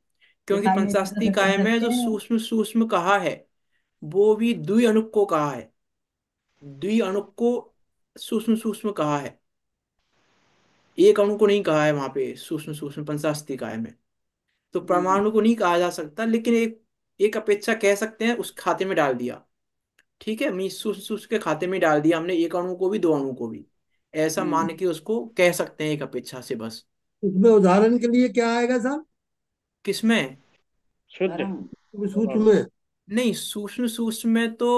क्योंकि पंचास्ती कायम है जो सूक्ष्म सूक्ष्म कहा है वो भी द्वि अणुक को कहा है द्वि अणुक को सूक्ष्म सूक्ष्म कहा है एक अणु को नहीं कहा है वहां पे सूक्ष्म सूक्ष्म पंचास्ती कायम है तो परमाणु को नहीं कहा जा सकता लेकिन एक एक अपेक्षा कह सकते हैं उस खाते में डाल दिया ठीक है मीन सूक्ष्म सूक्ष्म के खाते में डाल दिया हमने एक अणु को भी दो अणु को भी ऐसा हम्म। मान के उसको कह सकते हैं एक अपेक्षा से बस इसमें उदाहरण के लिए क्या आएगा साहब किसमें शुद्ध सूक्ष्म में नहीं सूक्ष्म सूक्ष्म में तो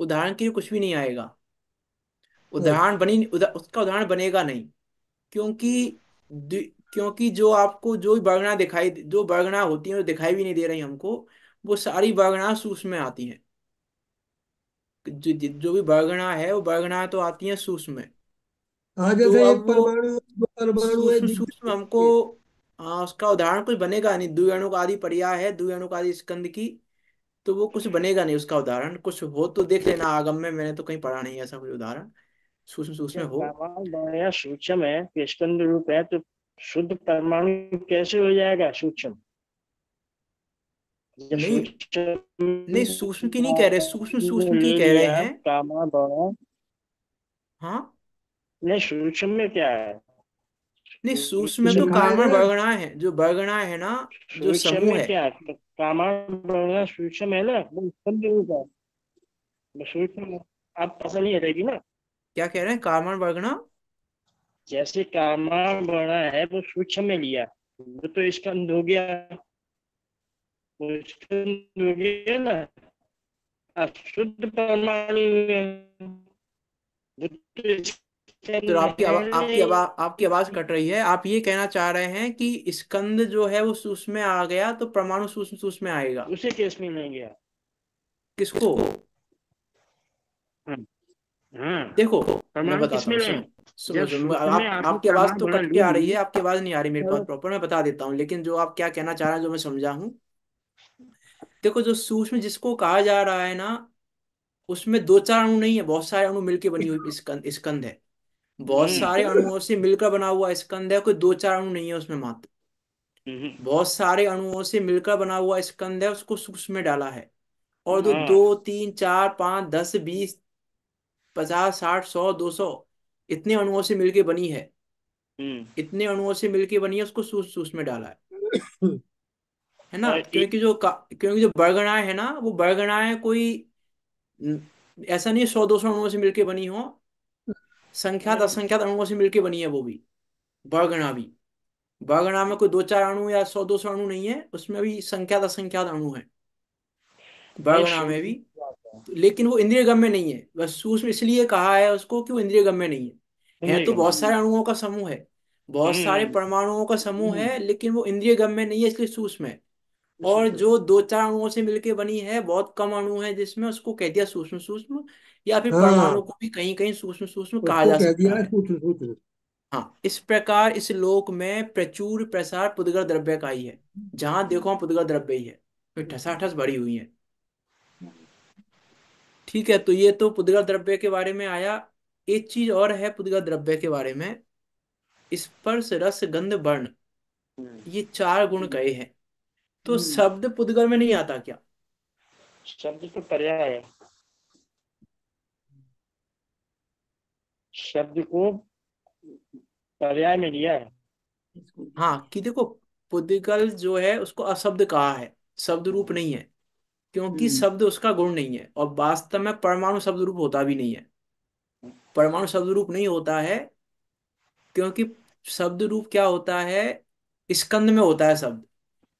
उदाहरण के लिए कुछ भी नहीं आएगा अच्छा। उदाहरण बनी उदा, उसका उदाहरण बनेगा नहीं क्योंकि क्योंकि जो आपको जो बर्गना दिखाई जो बर्गना होती है जो दिखाई भी नहीं दे रही हमको वो सारी बर्गना सूक्ष्म में आती है जो, जो भी बर्गना है वो बर्गना तो आती है सूक्ष्म में हाँ जैसे तो एक अब वो परमाणु दो परमाणु है सूक्ष्म सूक्ष्म हमको हाँ उसका उदाहरण कुछ बनेगा नहीं का आदि पर्याय है का आदि स्कंद की तो वो कुछ बनेगा नहीं उसका उदाहरण कुछ हो तो देख लेना आगम में मैंने तो कहीं पढ़ा नहीं ऐसा कोई उदाहरण सूक्ष्म सूक्ष्म हो परमाणु सूक्ष्म है स्कंद रूप है तो शुद्ध परमाणु कैसे हो जाएगा सूक्ष्म नहीं नहीं सूक्ष्म की नहीं कह रहे सूक्ष्म सूक्ष्म की कह रहे हैं हाँ नहीं सूक्ष्म में क्या है नहीं सूक्ष्म में तो कामण वर्गणा है जो वर्गणा है ना जो समूह है क्या कामण सूक्ष्म है ना वो उत्तम रूप है सूक्ष्म आप फसल नहीं रहेगी ना क्या कह रहे हैं कामण वर्गणा जैसे कामण वर्णा है वो सूक्ष्म में लिया वो तो स्कंद हो गया वो स्कंद हो गया ना अब शुद्ध परमाणु में वो तो तो आपकी आवा, आपकी आवा, आपकी आवाज कट रही है आप ये कहना चाह रहे हैं कि स्कंद जो है वो सूस में आ गया तो परमाणु सूस सूस में आएगा उसे केस में नहीं गया किसको हम्म, हम्म। देखो मैं बताता हूँ सुनो सुनो आपकी आवाज तो कट के आ रही है आपकी आवाज नहीं आ रही मेरे पास प्रॉपर हाँ। मैं बता देता हूँ लेकिन जो आप क्या कहना चाह रहे हैं जो मैं समझा हूँ देखो जो सूक्ष्म जिसको कहा जा रहा है ना उसमें दो चार अणु नहीं है बहुत सारे अणु मिलके बनी हुई स्कंद स्कंद है हम्म। हम्म। बहुत सारे अणुओं से मिलकर बना हुआ स्कंद है कोई दो चार अणु नहीं है उसमें मात्र बहुत सारे अणुओं से मिलकर बना हुआ स्कंद है उसको सूक्ष्म में डाला है और जो हाँ। दो, तीन चार पांच दस बीस पचास साठ सौ दो सौ इतने अणुओं से मिलकर बनी है हम्म। इतने अणुओं से मिलके बनी है उसको सूक्ष्म में डाला है है ना क्योंकि जो क्योंकि जो बरगनाए है ना वो बरगनाए कोई ऐसा नहीं सौ दो सौ अणुओं से मिलकर बनी हो संख्यात असंख्यात हाँ। अणुओं से मिलकर बनी है वो भी बरगणा भी बरगणा में कोई दो चार अणु या सौ दो सौ अणु नहीं है उसमें भी संख्यात असंख्यात अणु है बरगणा में भी लेकिन वो इंद्रिय गम्य नहीं है बस उसमें इसलिए कहा है उसको कि वो इंद्रिय गम्य नहीं है है तो बहुत सारे अणुओं का समूह है बहुत हम्म, सारे हम्म। परमाणुओं का समूह है हम्म। लेकिन वो इंद्रिय गम्य नहीं है इसलिए सूक्ष्म है और जो दो चार अणुओं से मिलकर बनी है बहुत कम अणु है जिसमें उसको कह दिया सूक्ष्म सूक्ष्म या फिर हाँ। परमाणु को भी कहीं कहीं सूक्ष्म सूक्ष्म कहा उसको जा कह सकता दिया है है सूक्ष्म सूक्ष्म हाँ इस प्रकार इस लोक में प्रचुर प्रसार पुदगर द्रव्य का ही है जहां देखो वहां पुद्गल द्रव्य ही है तो ठस भरी हुई है ठीक है तो ये तो पुदगर द्रव्य के बारे में आया एक चीज और है पुदगर द्रव्य के बारे में स्पर्श रस गंध वर्ण ये चार गुण कहे हैं तो हम्म। शब्द पुदगर में नहीं आता क्या शब्द तो पर्याय है शब्द को पर्याय में लिया है हाँ कि देखो पुद्गल जो है उसको अशब्द कहा है शब्द रूप नहीं है क्योंकि हम्म। शब्द उसका गुण नहीं है और वास्तव में परमाणु शब्द रूप होता भी नहीं है परमाणु शब्द रूप नहीं होता है क्योंकि शब्द रूप क्या होता है स्कंद में होता है शब्द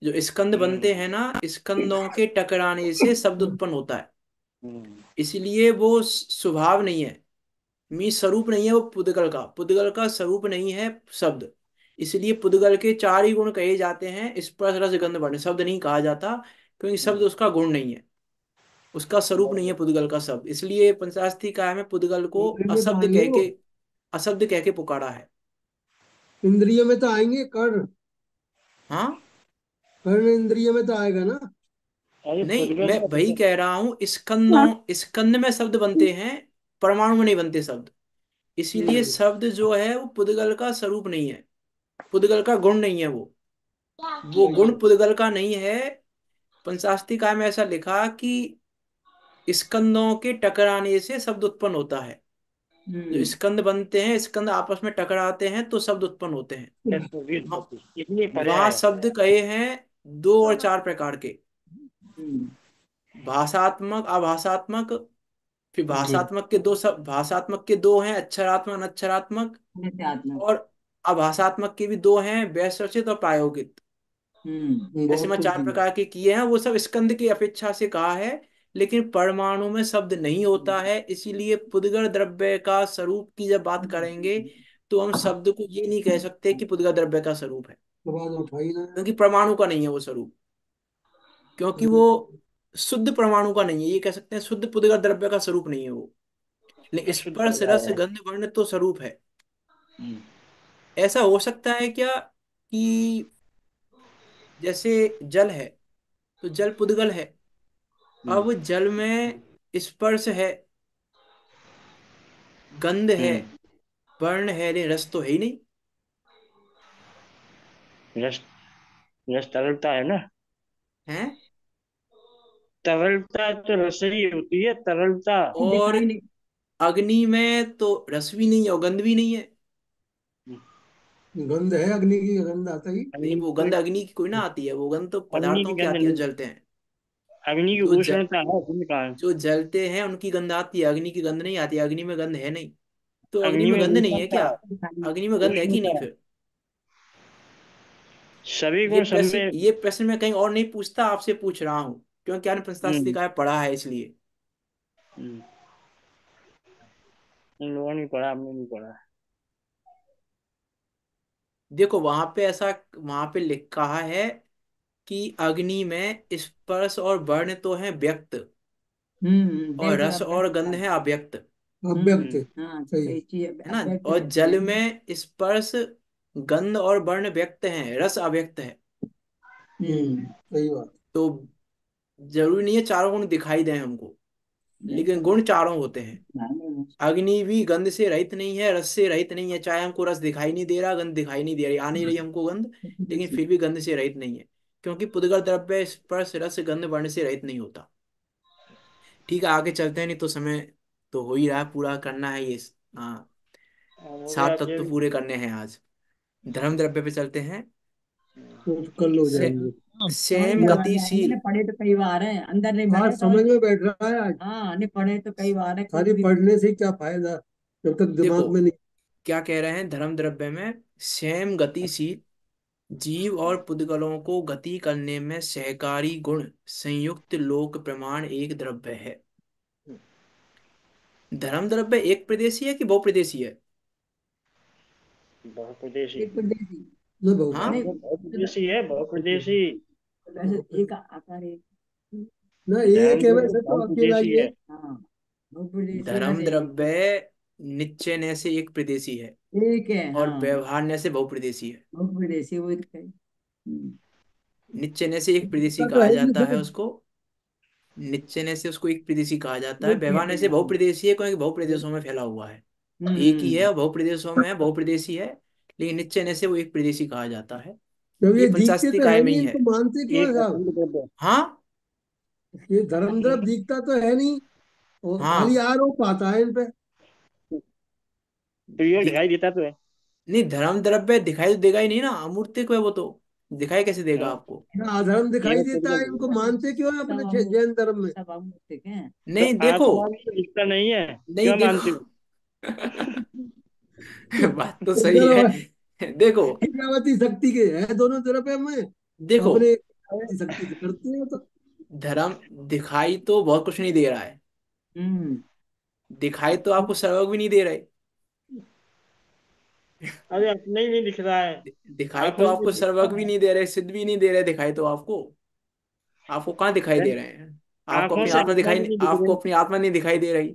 जो स्कंद हम्म। बनते हैं ना स्कंदों के टकराने से शब्द उत्पन्न होता है हम्म। इसलिए वो स्वभाव नहीं है मीन स्वरूप नहीं है वो पुद्गल का पुदगल का स्वरूप नहीं है शब्द इसलिए पुदगल के चार ही गुण कहे जाते हैं स्पर्श रस गंध वर्ण शब्द नहीं कहा जाता क्योंकि शब्द हम्म। उसका गुण नहीं है उसका स्वरूप नहीं है पुदगल का शब्द इसलिए पंचास्ती का में पुदगल को अशब्द कह के अशब्द कह के पुकारा है इंद्रियों में तो आएंगे कर्ण हाँ कर्ण इंद्रियों में तो आएगा ना नहीं मैं वही तो- कह रहा हूँ स्कंदों स्कंद में शब्द बनते हैं परमाणु में नहीं बनते शब्द इसीलिए हम्म। शब्द जो है वो पुदगल का स्वरूप नहीं है पुदगल का गुण नहीं है वो वो गुण पुदगल का नहीं है पंचास्ती का में ऐसा लिखा कि स्कंदों के टकराने से शब्द उत्पन्न होता है जो हम्म। स्कंद बनते हैं स्कंद आपस में टकराते हैं तो शब्द उत्पन्न होते हैं वहां तो शब्द कहे हैं दो और हाँ। चार प्रकार के हम्म। भाषात्मक अभाषात्मक फिर भाषात्मक के दो सब भाषात्मक के दो हैं अक्षरात्मक अनक्षरात्मक और अभाषात्मक के भी दो हैं व्यसरचित और प्रायोगित हम्म, जैसे मैं तो चार प्रकार के किए हैं वो सब स्कंद की अपेक्षा से कहा है लेकिन परमाणु में शब्द नहीं होता हम्म। है इसीलिए पुदगर द्रव्य का स्वरूप की जब बात हम्म, करेंगे तो हम शब्द को ये नहीं कह सकते कि पुदगर द्रव्य का स्वरूप है तो क्योंकि परमाणु का नहीं है वो स्वरूप क्योंकि तो वो शुद्ध परमाणु का नहीं है ये कह सकते हैं शुद्ध पुदगर द्रव्य का स्वरूप नहीं है वो लेकिन अच्छा, स्पर्श रस गंध वर्ण तो स्वरूप है हम्म। ऐसा हो सकता है क्या कि जैसे जल है तो जल पुदगल है हम्म। अब जल में स्पर्श है गंध है हम्म। वर्ण है ले रस तो है ही नहीं रस रस तरलता है ना है तरलता तो रसरी होती है तरलता और अग्नि में तो रस भी नहीं है और गंध भी नहीं है गंध है अग्नि की गंध आता ही नहीं वो गंध अग्नि की कोई ना आती है वो गंध तो पदार्थों की आती है जलते हैं अग्नि की उष्णता है गंध का जो जलते हैं उनकी गंध आती है अग्नि की गंध नहीं आती अग्नि में गंध है नहीं तो अग्नि में गंध नहीं है क्या अग्नि में गंध है कि नहीं फिर सभी को ये प्रश्न मैं कहीं और नहीं पूछता आपसे पूछ रहा हूँ क्योंकि यार प्रस्तास्ति हम्म। का पढ़ा है इसलिए हम्म। लोगों ने पढ़ा हमने भी पढ़ा देखो वहां पे ऐसा वहां पे लिख कहा है कि अग्नि में स्पर्श और वर्ण तो है व्यक्त हम्म, और रस और गंध है हाँ। अव्यक्त अव्यक्त हाँ, सही है ना और जल में स्पर्श गंध और वर्ण व्यक्त है रस अव्यक्त है सही बात तो जरूरी नहीं है चारों गुण दिखाई दें हमको लेकिन गुण चारों होते हैं अग्नि भी गंध से रहित नहीं है रस से रहित नहीं है चाहे हमको रस दिखाई नहीं दे रहा गंध दिखाई नहीं दे रही आ नहीं रही हमको गंध लेकिन फिर भी गंध से रहित नहीं है क्योंकि पुदगर द्रव्य स्पर्श रस गंध वर्ण से रहित नहीं होता ठीक है आगे चलते हैं नहीं तो समय तो हो ही रहा है पूरा करना है ये हाँ, हाँ सात तत्व पूरे करने हैं आज धर्म द्रव्य पे चलते हैं कल हो जाएंगे सेम गया मैंने गतिशील पढ़े तो कई बार है अंदर नहीं हाँ तो समझ में बैठ रहा है आज हाँ नहीं पढ़े तो कई बार है खाली पढ़ने से क्या फायदा जब तक दिमाग में नहीं क्या कह रहे हैं धर्म द्रव्य में सेम गतिशील जीव और पुद्गलों को गति करने में सहकारी गुण संयुक्त लोक प्रमाण एक द्रव्य है धर्म द्रव्य एक प्रदेशी है कि बहुप्रदेशी है बहुप्रदेशी जो हाँ, है एक आकार है ना ये केवल तो अकेला हाँ, धर्म द्रव्य निश्चय ने से एक प्रदेशी है एक है और हाँ। व्यवहार ने से बहुप्रदेशी है बहुप्रदेशी वो हम्म। निश्चय ने से एक प्रदेशी तो कहा जाता है उसको निश्चय ने से उसको एक प्रदेशी कहा जाता है व्यवहार ने से बहुप्रदेशी है क्योंकि बहुप्रदेशों में फैला हुआ है हम्म। एक ही है और बहुप्रदेशों में बहुप्रदेशी है लेकिन निश्चय ने से वो एक प्रदेशी कहा जाता है ये पंचास्त्री तो कायम ही है मानते क्यों हाँ ये धर्मद्रव दिखता तो है नहीं हाँ। खाली हाँ। आरोप आता है इन पे तो ये दिखाई देता तो है नहीं धर्म द्रव्य दिखाई तो देगा ही नहीं ना अमूर्तिक है वो तो दिखाई कैसे देगा हाँ। आपको अधर्म दिखाई देता है इनको मानते क्यों है अपने जैन धर्म में नहीं तो देखो नहीं है नहीं देखो बात तो सही है देखो इंद्रावती शक्ति के हैं दोनों तरफ है मैं देखो शक्ति करते हैं तो धर्म दिखाई तो बहुत कुछ नहीं दे रहा है हम्म। दिखाई तो आपको सहयोग भी नहीं दे रहे अरे अपने ही नहीं दिख रहा है दिखाई तो आपको सर्वक भी नहीं दे रहे सिद्ध भी नहीं दे रहे दिखाई तो आपको आपको कहाँ दिखाई दे रहे हैं आपको अपनी आत्मा दिखाई आपको अपनी आत्मा नहीं दिखाई दे रही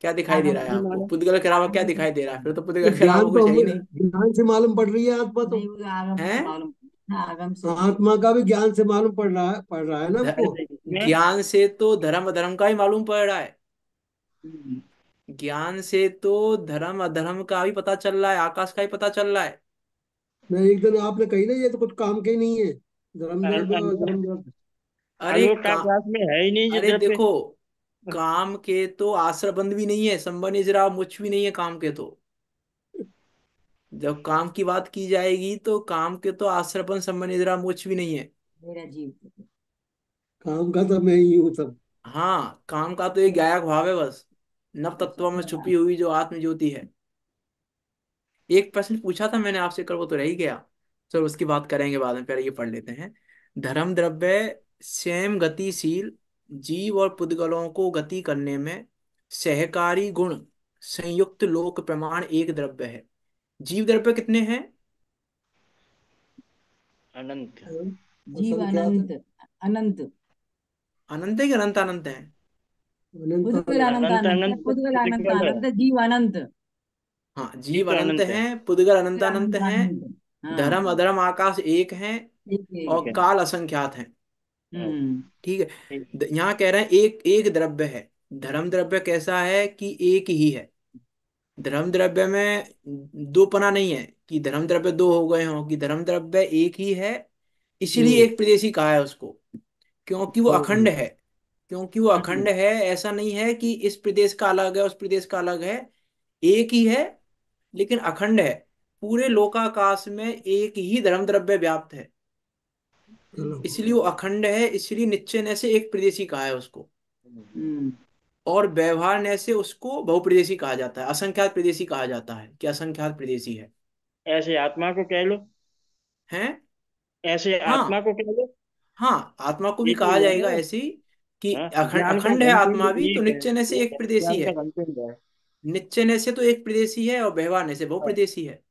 क्या दिखाई दे रहा है आपको हाँ। पुद्गल के अलावा क्या दिखाई दे रहा है फिर तो पुद्गल के अलावा कुछ तो है ही नहीं ज्ञान से मालूम पड़ रही है आत्मा तो है हाँ, आत्मा का भी ज्ञान से मालूम पड़ रहा है पड़ रहा है ना ज्ञान से तो धर्म अधर्म का ही मालूम पड़ रहा है हम्म। ज्ञान से तो धर्म अधर्म का भी पता चल रहा है आकाश का ही पता चल रहा है नहीं एक दिन आपने कही ना ये तो कुछ काम के ही नहीं है धर्म धर्म अरे में है ही नहीं अरे देखो काम के तो बंद भी नहीं है संबन इजरा मुछ भी नहीं है काम के तो जब काम की बात की जाएगी तो काम के तो आश्रपन संबंध इजरा मुछ भी नहीं है मेरा जीव काम का तो मैं ही हूँ सब हाँ काम का तो ये गायक भाव है बस नव तत्व में छुपी हुई जो आत्म ज्योति है एक प्रश्न पूछा था मैंने आपसे कर वो तो रह ही गया सर उसकी बात करेंगे बाद में पहले ये पढ़ लेते हैं धर्म द्रव्य स्वयं गतिशील जीव और पुद्गलों को गति करने में सहकारी गुण संयुक्त लोक प्रमाण एक द्रव्य है जीव द्रव्य कितने हैं अनंत जीव अनंत अनंत अनंत है अनंत अनंत है जीव अनंत हाँ जीव अनंत है पुदगल अनंत अनंत है हाँ। धर्म अधर्म आकाश एक है और काल असंख्यात है हम्म, ठीक है यहाँ कह रहे हैं एक एक द्रव्य है धर्म द्रव्य कैसा है कि एक ही है धर्म द्रव्य में दो पना नहीं है कि धर्म द्रव्य दो हो गए हों कि धर्म द्रव्य एक ही है इसीलिए हम्म। एक प्रदेशी कहा है उसको क्योंकि वो अखंड हम्म है क्योंकि वो हम्म। अखंड है ऐसा नहीं है कि इस प्रदेश का अलग है उस प्रदेश का अलग है एक ही है लेकिन अखंड है पूरे लोकाकाश में एक ही धर्म द्रव्य व्याप्त है इसलिए वो अखंड है इसलिए निश्चय ने से एक प्रदेशी कहा है उसको हम्म। और व्यवहार ने से उसको बहुप्रदेशी कहा जाता है असंख्यात प्रदेशी कहा जाता है कि असंख्यात प्रदेशी है ऐसे आत्मा को कह लो हैं ऐसे हाँ, आत्मा को कह लो हाँ आत्मा को भी तो कहा जाएगा ऐसी कि हाँ, अखंड अखंड है आत्मा भी तो निश्चय से एक प्रदेशी है निश्चय से तो एक प्रदेशी है और व्यवहार ने से बहुप्रदेशी है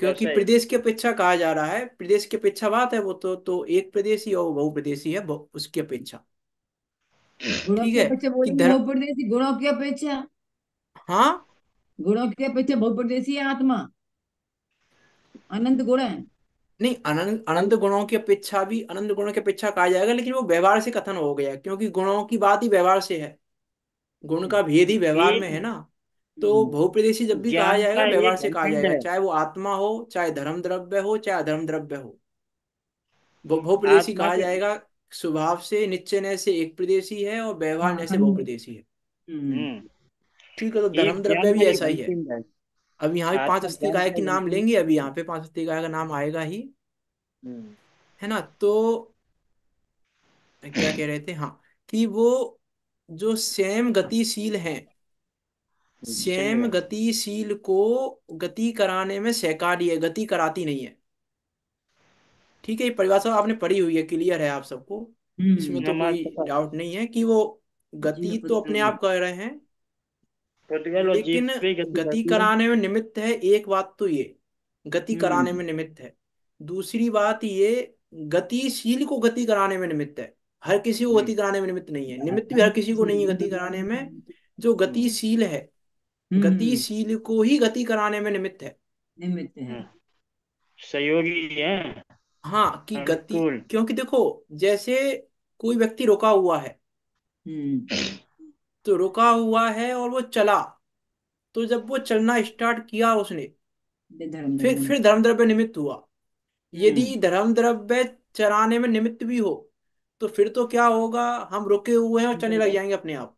क्योंकि प्रदेश की अपेक्षा कहा जा रहा है प्रदेश की अपेक्षा बात है वो तो तो एक ही और बहु प्रदेशी है उसकी अपेक्षा ठीक है गुणों की अपेक्षा हाँ गुणों की अपेक्षा बहु प्रदेशी है आत्मा अनंत गुण है नहीं अनंत अनंत गुणों की अपेक्षा भी अनंत गुणों की अपेक्षा कहा जाएगा लेकिन वो व्यवहार से कथन हो गया क्योंकि गुणों की बात ही व्यवहार से है गुण का hmm. भेद ही व्यवहार में है ना तो हम्म। बहुप्रदेशी जब भी कहा जाएगा व्यवहार से कहा जाएगा चाहे वो आत्मा हो चाहे धर्म द्रव्य हो चाहे अधर्म द्रव्य हो बहुप्रदेशी कहा जाएगा स्वभाव से निश्चय से एक प्रदेशी है और व्यवहार ने से हम्म। बहुप्रदेशी है हम्म। ठीक है तो धर्म द्रव्य भी ऐसा ही है अब यहाँ पे पांच हस्ती गाय के नाम लेंगे अभी यहाँ पे पांच अस्थि गाय का नाम आएगा ही है ना तो क्या कह रहे थे हाँ कि वो जो सेम गतिशील हैं स्वयं गतिशील को गति कराने में सहकारी है गति कराती नहीं है ठीक है ये परिभाषा आपने पढ़ी हुई है क्लियर है आप सबको हम्म, इसमें हम्म, तो कोई डाउट नहीं है कि वो गति तो अपने आप कर रहे हैं लेकिन गति कराने में निमित्त है एक बात तो ये गति हम्म, कराने में निमित्त है दूसरी बात ये गतिशील को गति कराने में निमित्त है हर किसी को गति कराने में निमित्त नहीं है निमित्त भी हर किसी को नहीं है गति कराने में जो गतिशील है गतिशील हम्म। को ही गति कराने में निमित्त है निमित्त है हम्म। सहयोगी है हाँ कि गति क्योंकि देखो जैसे कोई व्यक्ति रुका हुआ है हम्म। तो रुका हुआ है और वो चला तो जब वो चलना स्टार्ट किया उसने धर्म फिर फिर धर्म द्रव्य निमित्त हुआ यदि धर्म द्रव्य चलाने में निमित्त भी हो तो फिर तो क्या होगा हम रुके हुए हैं और चलने लग जाएंगे अपने आप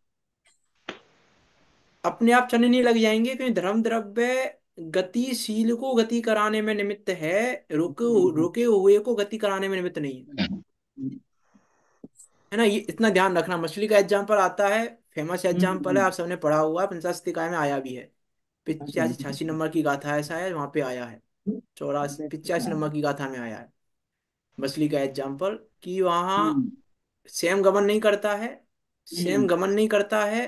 अपने आप नहीं लग जाएंगे क्योंकि धर्म द्रव्य गतिशील को गति कराने में निमित्त है रुक हम्म। रुके हुए को गति कराने में निमित्त नहीं है है ना ये इतना ध्यान रखना मछली का एग्जाम्पल आता है फेमस एग्जाम्पल है हम्म। आप सबने पढ़ा हुआ पंचाश में आया भी है पिचासी हम्म। छियासी नंबर की गाथा है शायद वहां पे आया है चौरासी पिचासी नंबर की गाथा में आया है मछली का एग्जाम्पल कि वहां सेम गमन नहीं करता है सेम गमन नहीं करता है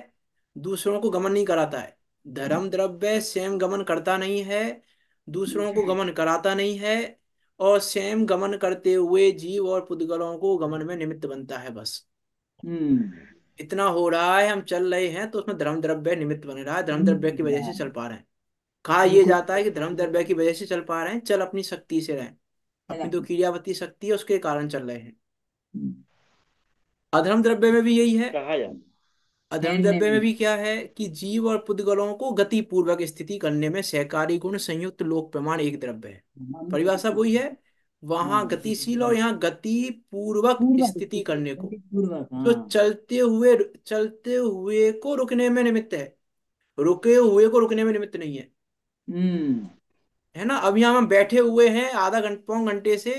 दूसरों को गमन नहीं कराता है धर्म हम्म। द्रव्य स्वयं गमन करता नहीं है दूसरों को हम्म। गमन कराता नहीं है और स्वयं गमन करते हुए जीव और पुद्गलों को गमन में निमित्त बनता है बस हम्म। इतना हो रहा है हम चल रहे हैं तो उसमें धर्म द्रव्य निमित्त बन रहा है धर्म द्रव्य की वजह से चल पा रहे हैं कहा यह जाता है कि धर्म द्रव्य की वजह से चल पा रहे हैं चल अपनी शक्ति से रहे अपनी जो तो क्रियावती शक्ति है उसके कारण चल रहे हैं अधर्म द्रव्य में भी यही है कहा जाता अधर्म में द्रव्य में भी क्या है कि जीव और पुद्गलों को गति पूर्वक स्थिति करने में सहकारी गुण संयुक्त लोक प्रमाण एक द्रव्य है परिभाषा वही है वहां हाँ, गतिशील और हाँ। यहाँ गति पूर्वक स्थिति करने को तो चलते हुए चलते हुए को रुकने में निमित्त है रुके हुए को रुकने में निमित्त नहीं है हम्म है ना अब यहाँ हम बैठे हुए हैं आधा घंटे पौन घंटे से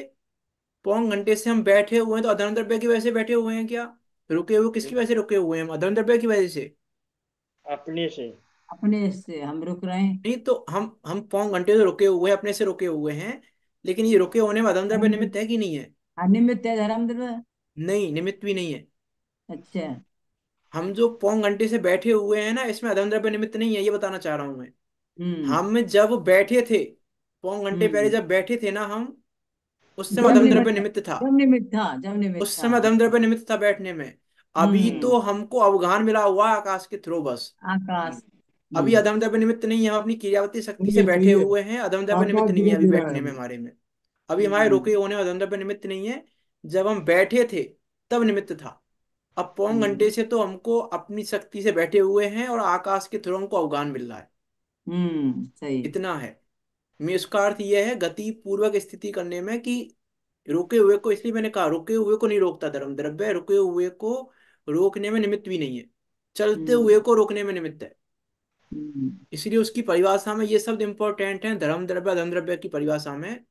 पौन घंटे से हम बैठे हुए हैं तो अधर्म द्रव्य की वजह से बैठे हुए हैं क्या रुके हुए किसकी वजह से रुके हुए हैं अधर्म द्रव्य की वजह से अपने से अपने से हम रुक रहे हैं नहीं तो हम हम पौंग घंटे से तो रुके हुए अपने से रुके हुए हैं लेकिन ये रुके होने में अधर्म द्रव्य निमित्त है कि नहीं है हाँ, निमित्त है धर्म द्रव्य नहीं निमित्त भी नहीं है अच्छा हम जो पौंग घंटे से बैठे हुए हैं ना इसमें अधर्म द्रव्य निमित्त नहीं है ये बताना चाह रहा हूँ मैं हम्म। हम जब बैठे थे पौंग घंटे हम्म। पहले जब बैठे थे ना हम उस समय अधम द्रव्य निमित्त था उस समय अधम द्रव्य निमित्त था बैठने में अभी हम्म। तो हमको अवगान मिला हुआ आकाश के थ्रो बस आकाश अभी अधम द्रव्य निमित्त नहीं है हम अपनी क्रियावती शक्ति से बैठे हुए हैं अधम द्रव्य निमित्त नहीं है अभी बैठने में हमारे में अभी हमारे रुके होने अधम द्रव्य निमित्त नहीं है जब हम बैठे थे तब निमित्त था अब पौन हम्म। घंटे से तो हमको अपनी शक्ति से बैठे हुए हैं और आकाश के थ्रो हमको अवगान मिल रहा है हम्म सही इतना है में इसका अर्थ यह है गति पूर्वक स्थिति करने में कि रुके हुए को इसलिए मैंने कहा रुके हुए को नहीं रोकता धर्म द्रव्य रुके हुए को रोकने में निमित्त भी नहीं है चलते हम्म। हुए को रोकने में निमित्त है हम्म। इसलिए उसकी परिभाषा में ये शब्द इम्पोर्टेंट है धर्म द्रव्य धर्म द्रव्य की परिभाषा में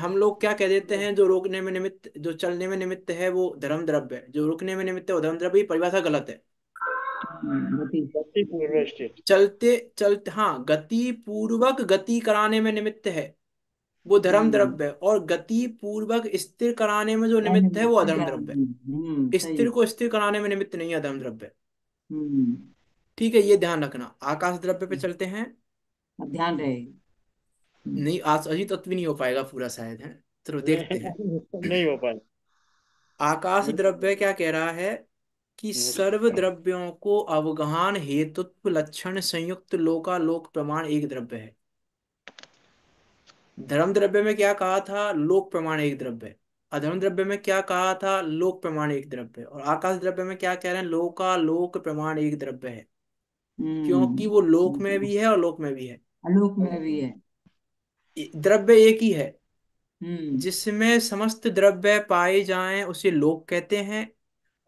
हम लोग क्या कह देते हैं जो रोकने में निमित्त जो चलने में निमित्त है वो धर्म द्रव्य जो रुकने में निमित्त है वो धर्म द्रव्य परिभाषा गलत है हाँ। चलते चलते हाँ गति पूर्वक गति कराने में निमित्त है वो धर्म हम्म। द्रव्य है और गति पूर्वक स्थिर कराने में जो हाँ, निमित्त हाँ, है वो अधर्म द्रव्य हम्म, है स्थिर को स्थिर कराने में निमित्त नहीं अधर्म द्रव्य हम्म। ठीक है ये ध्यान रखना आकाश द्रव्य पे चलते हैं ध्यान रहे नहीं आज अभी तो तत्व नहीं हो पाएगा पूरा शायद है तो देखते हैं नहीं हो पाएगा आकाश द्रव्य क्या कह रहा है कि सर्व द्रव्यों को अवगाहन हेतुत्व लक्षण संयुक्त लोक प्रमाण एक द्रव्य है धर्म द्रव्य में क्या कहा था लोक प्रमाण एक द्रव्य अधर्म द्रव्य में क्या कहा था लोक प्रमाण एक द्रव्य और आकाश द्रव्य में क्या कह रहे हैं लोक प्रमाण एक द्रव्य है क्योंकि वो हम्म। लोक में भी है और लोक में भी है लोक में भी है द्रव्य एक ही है हम्म। जिसमें समस्त द्रव्य पाए जाएं उसे लोक कहते हैं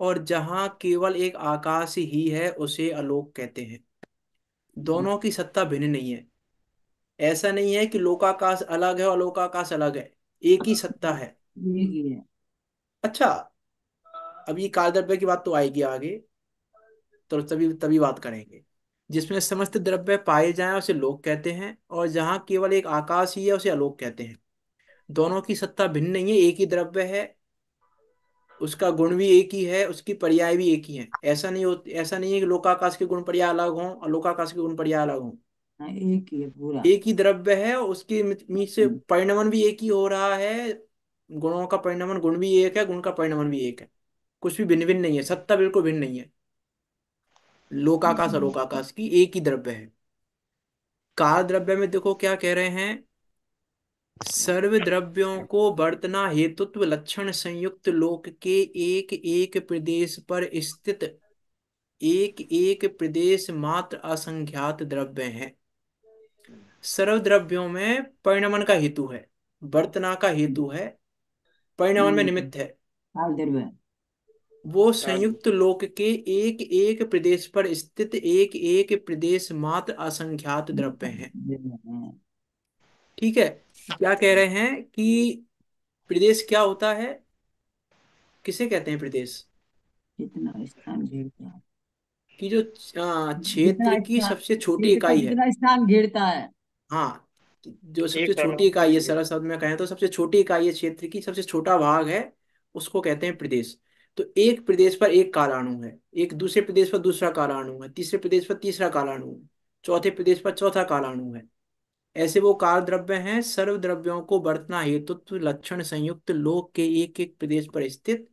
और जहाँ केवल एक आकाश ही है उसे अलोक कहते हैं दोनों की सत्ता भिन्न नहीं है ऐसा नहीं है कि लोकाकाश अलग है और अलग है एक ही सत्ता है अच्छा अभी काल द्रव्य की बात तो आएगी आगे तो तभी तभी बात करेंगे जिसमें समस्त द्रव्य पाए जाए उसे लोक कहते हैं और जहां केवल एक आकाश ही है उसे अलोक कहते हैं दोनों की सत्ता भिन्न नहीं है एक ही द्रव्य है उसका गुण भी एक ही है उसकी पर्याय भी एक ही है ऐसा नहीं होता ऐसा नहीं है कि लोकाकाश के गुण पर्याय अलग हों और लोकाकाश के गुण पर्याय अलग हों हाँ, एक ही है पूरा एक ही द्रव्य है उसके मीच से हम्म। परिणमन भी एक ही हो रहा है गुणों का परिणमन गुण भी एक है गुण का परिणमन भी एक है कुछ भी भिन्न भिन्न नहीं है सत्ता बिल्कुल भिन्न नहीं है लोकाकाश और हम्म। लोकाकाश की एक ही द्रव्य है कार द्रव्य में देखो क्या कह रहे हैं सर्व द्रव्यों को बर्तना हेतुत्व लक्षण संयुक्त लोक के एक एक प्रदेश पर स्थित एक एक प्रदेश मात्र असंख्यात द्रव्य हैं सर्व द्रव्यों में परिणमन का हेतु है बर्तना का हेतु है परिणमन में हम्म, निमित्त है वो संयुक्त लोक के एक एक प्रदेश पर स्थित एक एक प्रदेश मात्र असंख्यात द्रव्य हैं ठीक है क्या कह रहे हैं कि प्रदेश क्या होता है किसे कहते हैं प्रदेश कि जो हाँ, क्षेत्र की सबसे छोटी इकाई है स्थान घेरता है हाँ जो सबसे छोटी इकाई है सरल शब्द में कहें तो सबसे छोटी इकाई है क्षेत्र की सबसे छोटा भाग है उसको कहते हैं प्रदेश तो एक प्रदेश पर एक कालाणु है एक दूसरे प्रदेश पर दूसरा कालाणु है तीसरे प्रदेश पर तीसरा कालाणु है चौथे प्रदेश पर चौथा कालाणु है ऐसे वो काल द्रव्य है सर्व द्रव्यों को बर्तना हेतुत्व लक्षण संयुक्त लोक के एक एक प्रदेश पर स्थित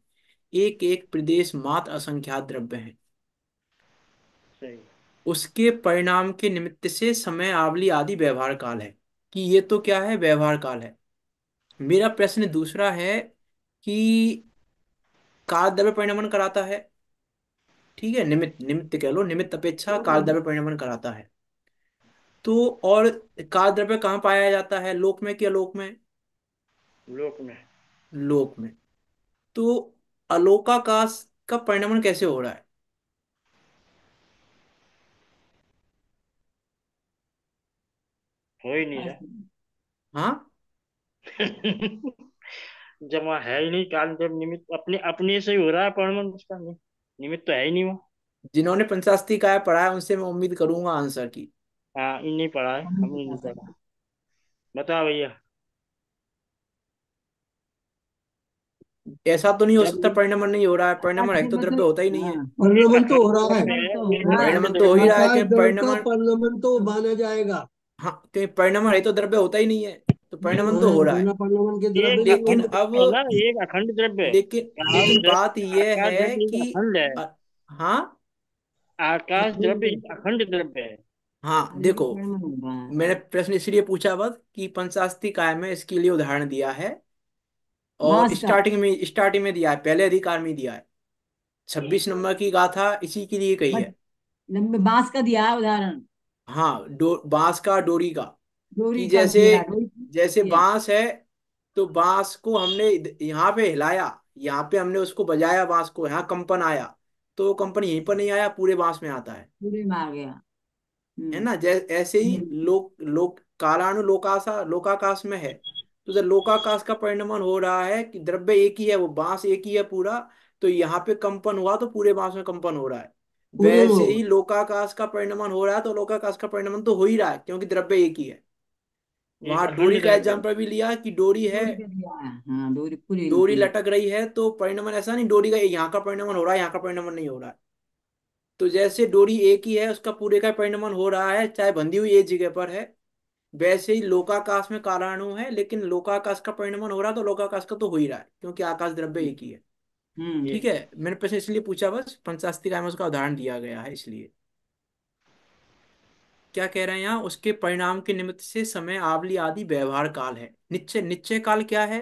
एक एक प्रदेश मात असंख्यात द्रव्य है उसके परिणाम के निमित्त से समय आवली आदि व्यवहार काल है कि ये तो क्या है व्यवहार काल है मेरा प्रश्न दूसरा है कि काल द्रव्य परिणमन कराता है ठीक है निमित्त निमित्त कह लो निमित्त अपेक्षा हाँ। काल द्रव्य परिणमन कराता है तो और काल द्रव्य कहाँ पाया जाता है लोक में कि अलोक में लोक में लोक में तो अलोकाकाश का परिणाम कैसे हो रहा है हो ही नहीं रहा हाँ जब है ही नहीं काल जब निमित्त अपने अपने से ही हो रहा है परिणाम उसका निमित्त तो है ही नहीं वो जिन्होंने पंचास्ती का पढ़ा है उनसे मैं उम्मीद करूंगा आंसर की हाँ इन्हीं पढ़ा है हाँ, हमने नहीं पढ़ा बता भैया ऐसा तो नहीं हो सकता परिणाम नहीं हो रहा है परिणाम एक तो द्रव्य मतलब होता ही नहीं है परिणाम तो हो रहा है परिणाम हाँ, तो हो ही रहा है कि परिणाम परिणाम तो माना जाएगा हाँ कि परिणमन है तो द्रव्य होता ही नहीं है तो परिणाम तो हो रहा है हाँ, परिणमन के द्रव्य लेकिन तो अब एक अखंड द्रव्य लेकिन लेकिन बात यह है कि हाँ आकाश द्रव्य अखंड द्रव्य है हाँ, हाँ देखो मैंने प्रश्न इसलिए पूछा बस कि पंचास्ती कायम है इसके लिए उदाहरण दिया है और स्टार्टिंग में स्टार्टिंग में दिया है पहले अधिकार में दिया है छब्बीस नंबर की गाथा इसी के लिए कही है लंबे बांस का दिया है उदाहरण हाँ डो बांस का डोरी का डोरी कि का जैसे दिया डोरी जैसे दिया बांस है तो बांस को हमने यहाँ पे हिलाया यहाँ पे हमने उसको बजाया बांस को यहाँ कंपन आया तो कंपन यहीं पर नहीं आया पूरे बांस में आता है पूरे मार गया है हम्म। ना ऐसे ही हम्म। लोक लोक लोकाशा लोकाकाश में है तो जब लोकाकाश का परिणमन हो रहा है कि द्रव्य एक ही है वो बांस एक ही है पूरा तो यहाँ पे कंपन हुआ तो पूरे बांस में कंपन हो रहा है वैसे ही लोकाकाश का परिणमन हो रहा है तो लोकाकाश का परिणमन तो हो ही रहा है क्योंकि द्रव्य एक ही है वहां डोरी का एग्जाम्पल भी लिया कि डोरी है डोरी हाँ, पूरी डोरी लटक रही है तो परिणमन ऐसा नहीं डोरी का यहाँ का परिणमन हो रहा है यहाँ का परिणमन नहीं हो रहा है तो जैसे डोरी एक ही है उसका पूरे का परिणमन हो रहा है चाहे बंधी हुई एक जगह पर है वैसे ही लोकाकाश में कारणु है लेकिन लोकाकाश का परिणमन हो रहा है तो लोकाकाश का तो हो ही रहा है क्योंकि आकाश द्रव्य एक ही है हम्म, ठीक है मैंने प्रश्न इसलिए पूछा बस पंचास्त्री का उसका उदाहरण दिया गया है इसलिए क्या कह रहे हैं यहाँ उसके परिणाम के निमित्त से समय आवली आदि व्यवहार काल है निश्चय निश्चय काल क्या है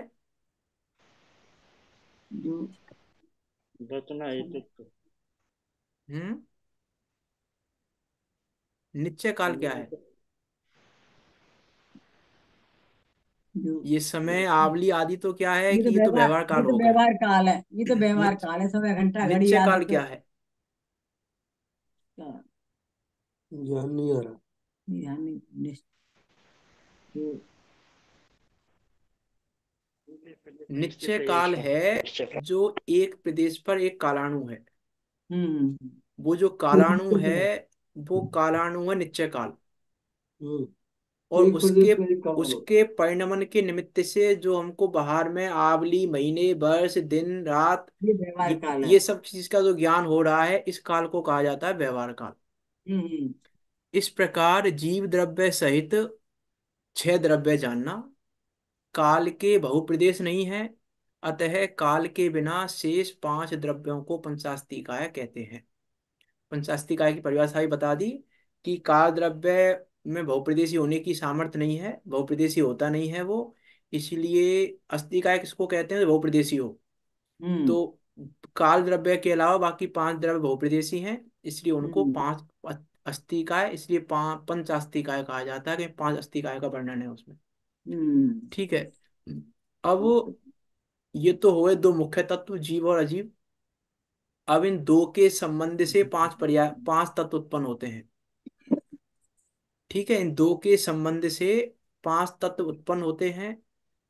तो हम्म निश्चय काल क्या है ये समय आवली आदि तो क्या है तो कि ये तो व्यवहार काल तो होगा व्यवहार काल है ये तो व्यवहार काल है समय घंटा घड़ी निश्चय काल क्या है ध्यान नहीं आ रहा निश्चय काल है जो एक प्रदेश पर एक कालाणु है वो जो हम्म। कालाणु है वो कालाणु है निश्चय काल हम्म। और बिल्कुल उसके बिल्कुल उसके परिणमन के निमित्त से जो हमको बाहर में आवली महीने वर्ष दिन रात ये व्यवहार ये, काल है ये सब चीज का जो ज्ञान हो रहा है इस काल को कहा जाता है व्यवहार काल हम्म हम्म, इस प्रकार जीव द्रव्य सहित छह द्रव्य जानना काल के बहुप्रदेश नहीं है अतः काल के बिना शेष पांच द्रव्यों को पंचास्तिकाय कहते हैं पंचास्तिकाय की परिभाषा भी बता दी कि काल द्रव्य में बहुप्रदेशी होने की सामर्थ्य नहीं है बहुप्रदेशी होता नहीं है वो इसलिए अस्थिकाय किसको कहते हैं तो बहुप्रदेशी हो हम्म। तो काल द्रव्य के अलावा बाकी पांच द्रव्य बहुप्रदेशी हैं इसलिए उनको हम्म। पांच अस्थिकाय इसलिए पंच अस्थिकाय कहा जाता है कि पांच अस्थिकाय का वर्णन है उसमें हम्म। ठीक है अब ये तो हुए दो मुख्य तत्व जीव और अजीव अब इन दो के संबंध से पांच पर्याय पांच तत्व उत्पन्न होते हैं ठीक है इन दो के संबंध से पांच तत्व उत्पन्न होते हैं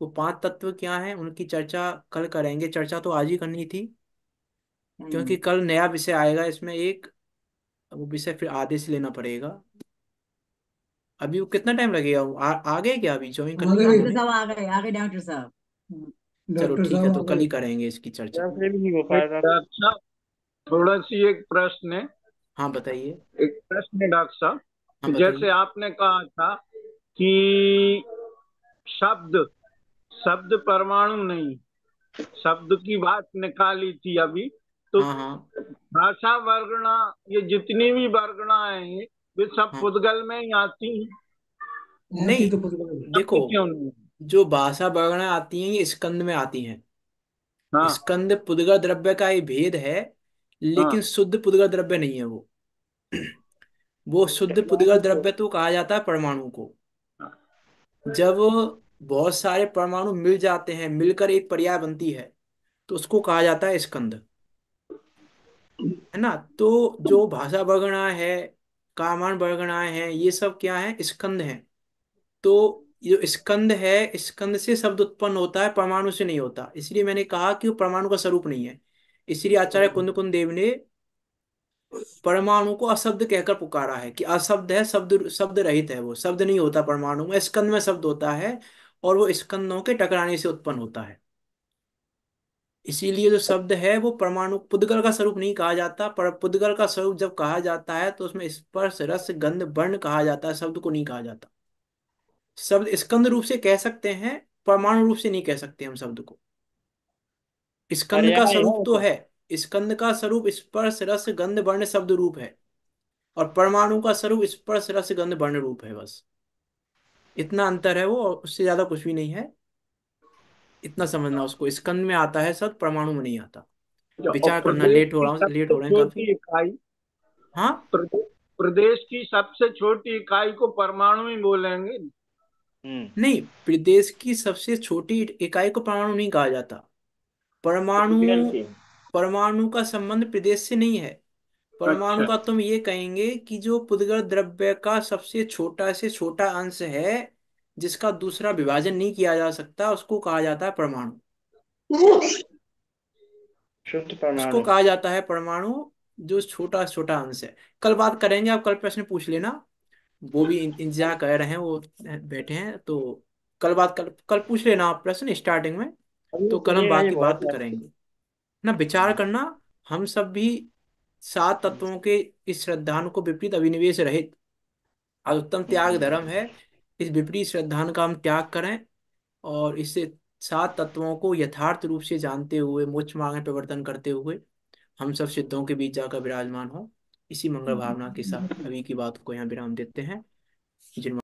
वो पांच तत्व क्या हैं उनकी चर्चा कल करेंगे चर्चा तो आज ही करनी थी क्योंकि हम्म। कल नया विषय आएगा इसमें एक वो विषय फिर आधे से लेना पड़ेगा अभी वो कितना टाइम लगेगा आ, आ गए क्या अभी ज्वाइन करने आ गए डॉक्टर साहब चलो डॉक्टर ठीक है तो कल ही करेंगे इसकी चर्चा से भी नहीं हो अच्छा, पाया था डॉक्टर अच्छा, साहब थोड़ा सी एक प्रश्न है हाँ बताइए एक प्रश्न है डॉक्टर साहब हाँ जैसे आपने कहा था कि शब्द शब्द परमाणु नहीं शब्द की बात निकाली थी अभी तो हाँ, हाँ। भाषा वर्गणा ये जितनी भी वर्गना है वे सब हाँ पुद्गल में ही आती हैं नहीं तो पुद्गल में। देखो क्यों नहीं जो भाषा वर्णा आती हैं ये स्कंद में आती हैं हाँ स्कंद पुद्गल द्रव्य का ही भेद है लेकिन हाँ शुद्ध पुद्गल द्रव्य नहीं है वो वो शुद्ध पुद्गल द्रव्य तो कहा जाता है परमाणु को हाँ। जब बहुत सारे परमाणु मिल जाते हैं मिलकर एक पर्याय बनती है तो उसको कहा जाता है स्कंद है ना तो जो भाषा वर्गणा है कामान वर्गणा है ये सब क्या है स्कंद है तो जो स्कंद है स्कंद से शब्द उत्पन्न होता है परमाणु से नहीं होता इसलिए मैंने कहा कि वो परमाणु का स्वरूप नहीं है इसलिए आचार्य कुंद हम्म। कुंद देव ने परमाणु को अशब्द कहकर पुकारा है कि अशब्द है शब्द शब्द रहित है वो शब्द नहीं होता परमाणु में स्कंद में शब्द होता है और वो स्कंदों के टकराने से उत्पन्न होता है इसीलिए जो शब्द है वो परमाणु पुद्गल का स्वरूप नहीं कहा जाता पर पुद्गल का स्वरूप जब कहा जाता है तो उसमें स्पर्श रस गंध वर्ण कहा जाता है शब्द को नहीं कहा जाता शब्द स्कंद रूप से कह सकते हैं परमाणु रूप से नहीं कह सकते हम शब्द को स्कंद का स्वरूप तो है स्कंद का स्वरूप स्पर्श रस गंध वर्ण शब्द रूप है और परमाणु का स्वरूप स्पर्श रस गंध वर्ण रूप है बस इतना अंतर है वो उससे ज्यादा कुछ भी नहीं है इतना समझना अच्छा। उसको स्कंद में आता है सब परमाणु में नहीं आता अच्छा, विचार करना लेट हो रहा हूँ लेट हो रहे हैं हाँ प्रदेश की सबसे छोटी इकाई को परमाणु ही बोलेंगे हम्म। नहीं प्रदेश की सबसे छोटी इकाई को परमाणु नहीं कहा जाता परमाणु परमाणु का संबंध प्रदेश से नहीं है परमाणु अच्छा। का तुम ये कहेंगे कि जो पुदगर द्रव्य का सबसे छोटा से छोटा अंश है जिसका दूसरा विभाजन नहीं किया जा सकता उसको कहा जाता है परमाणु शुद्ध परमाणु उसको कहा जाता है परमाणु जो छोटा छोटा अंश है कल बात करेंगे आप कल प्रश्न पूछ लेना वो भी इंतजार कर रहे हैं वो बैठे हैं तो कल बात कल कल पूछ लेना आप प्रश्न स्टार्टिंग में तो कल हम बाद की बात करेंगे ना विचार हाँ। करना हम सब भी सात तत्वों के इस श्रद्धान को विपरीत अभिनिवेश रहित उत्तम त्याग हम्म। धर्म है इस विपरीत श्रद्धान का हम त्याग करें और इससे सात तत्वों को यथार्थ रूप से जानते हुए मोक्ष में परिवर्तन करते हुए हम सब सिद्धों के बीच जाकर विराजमान हो इसी मंगल भावना के साथ अभी की बात को यहाँ विराम देते हैं जिन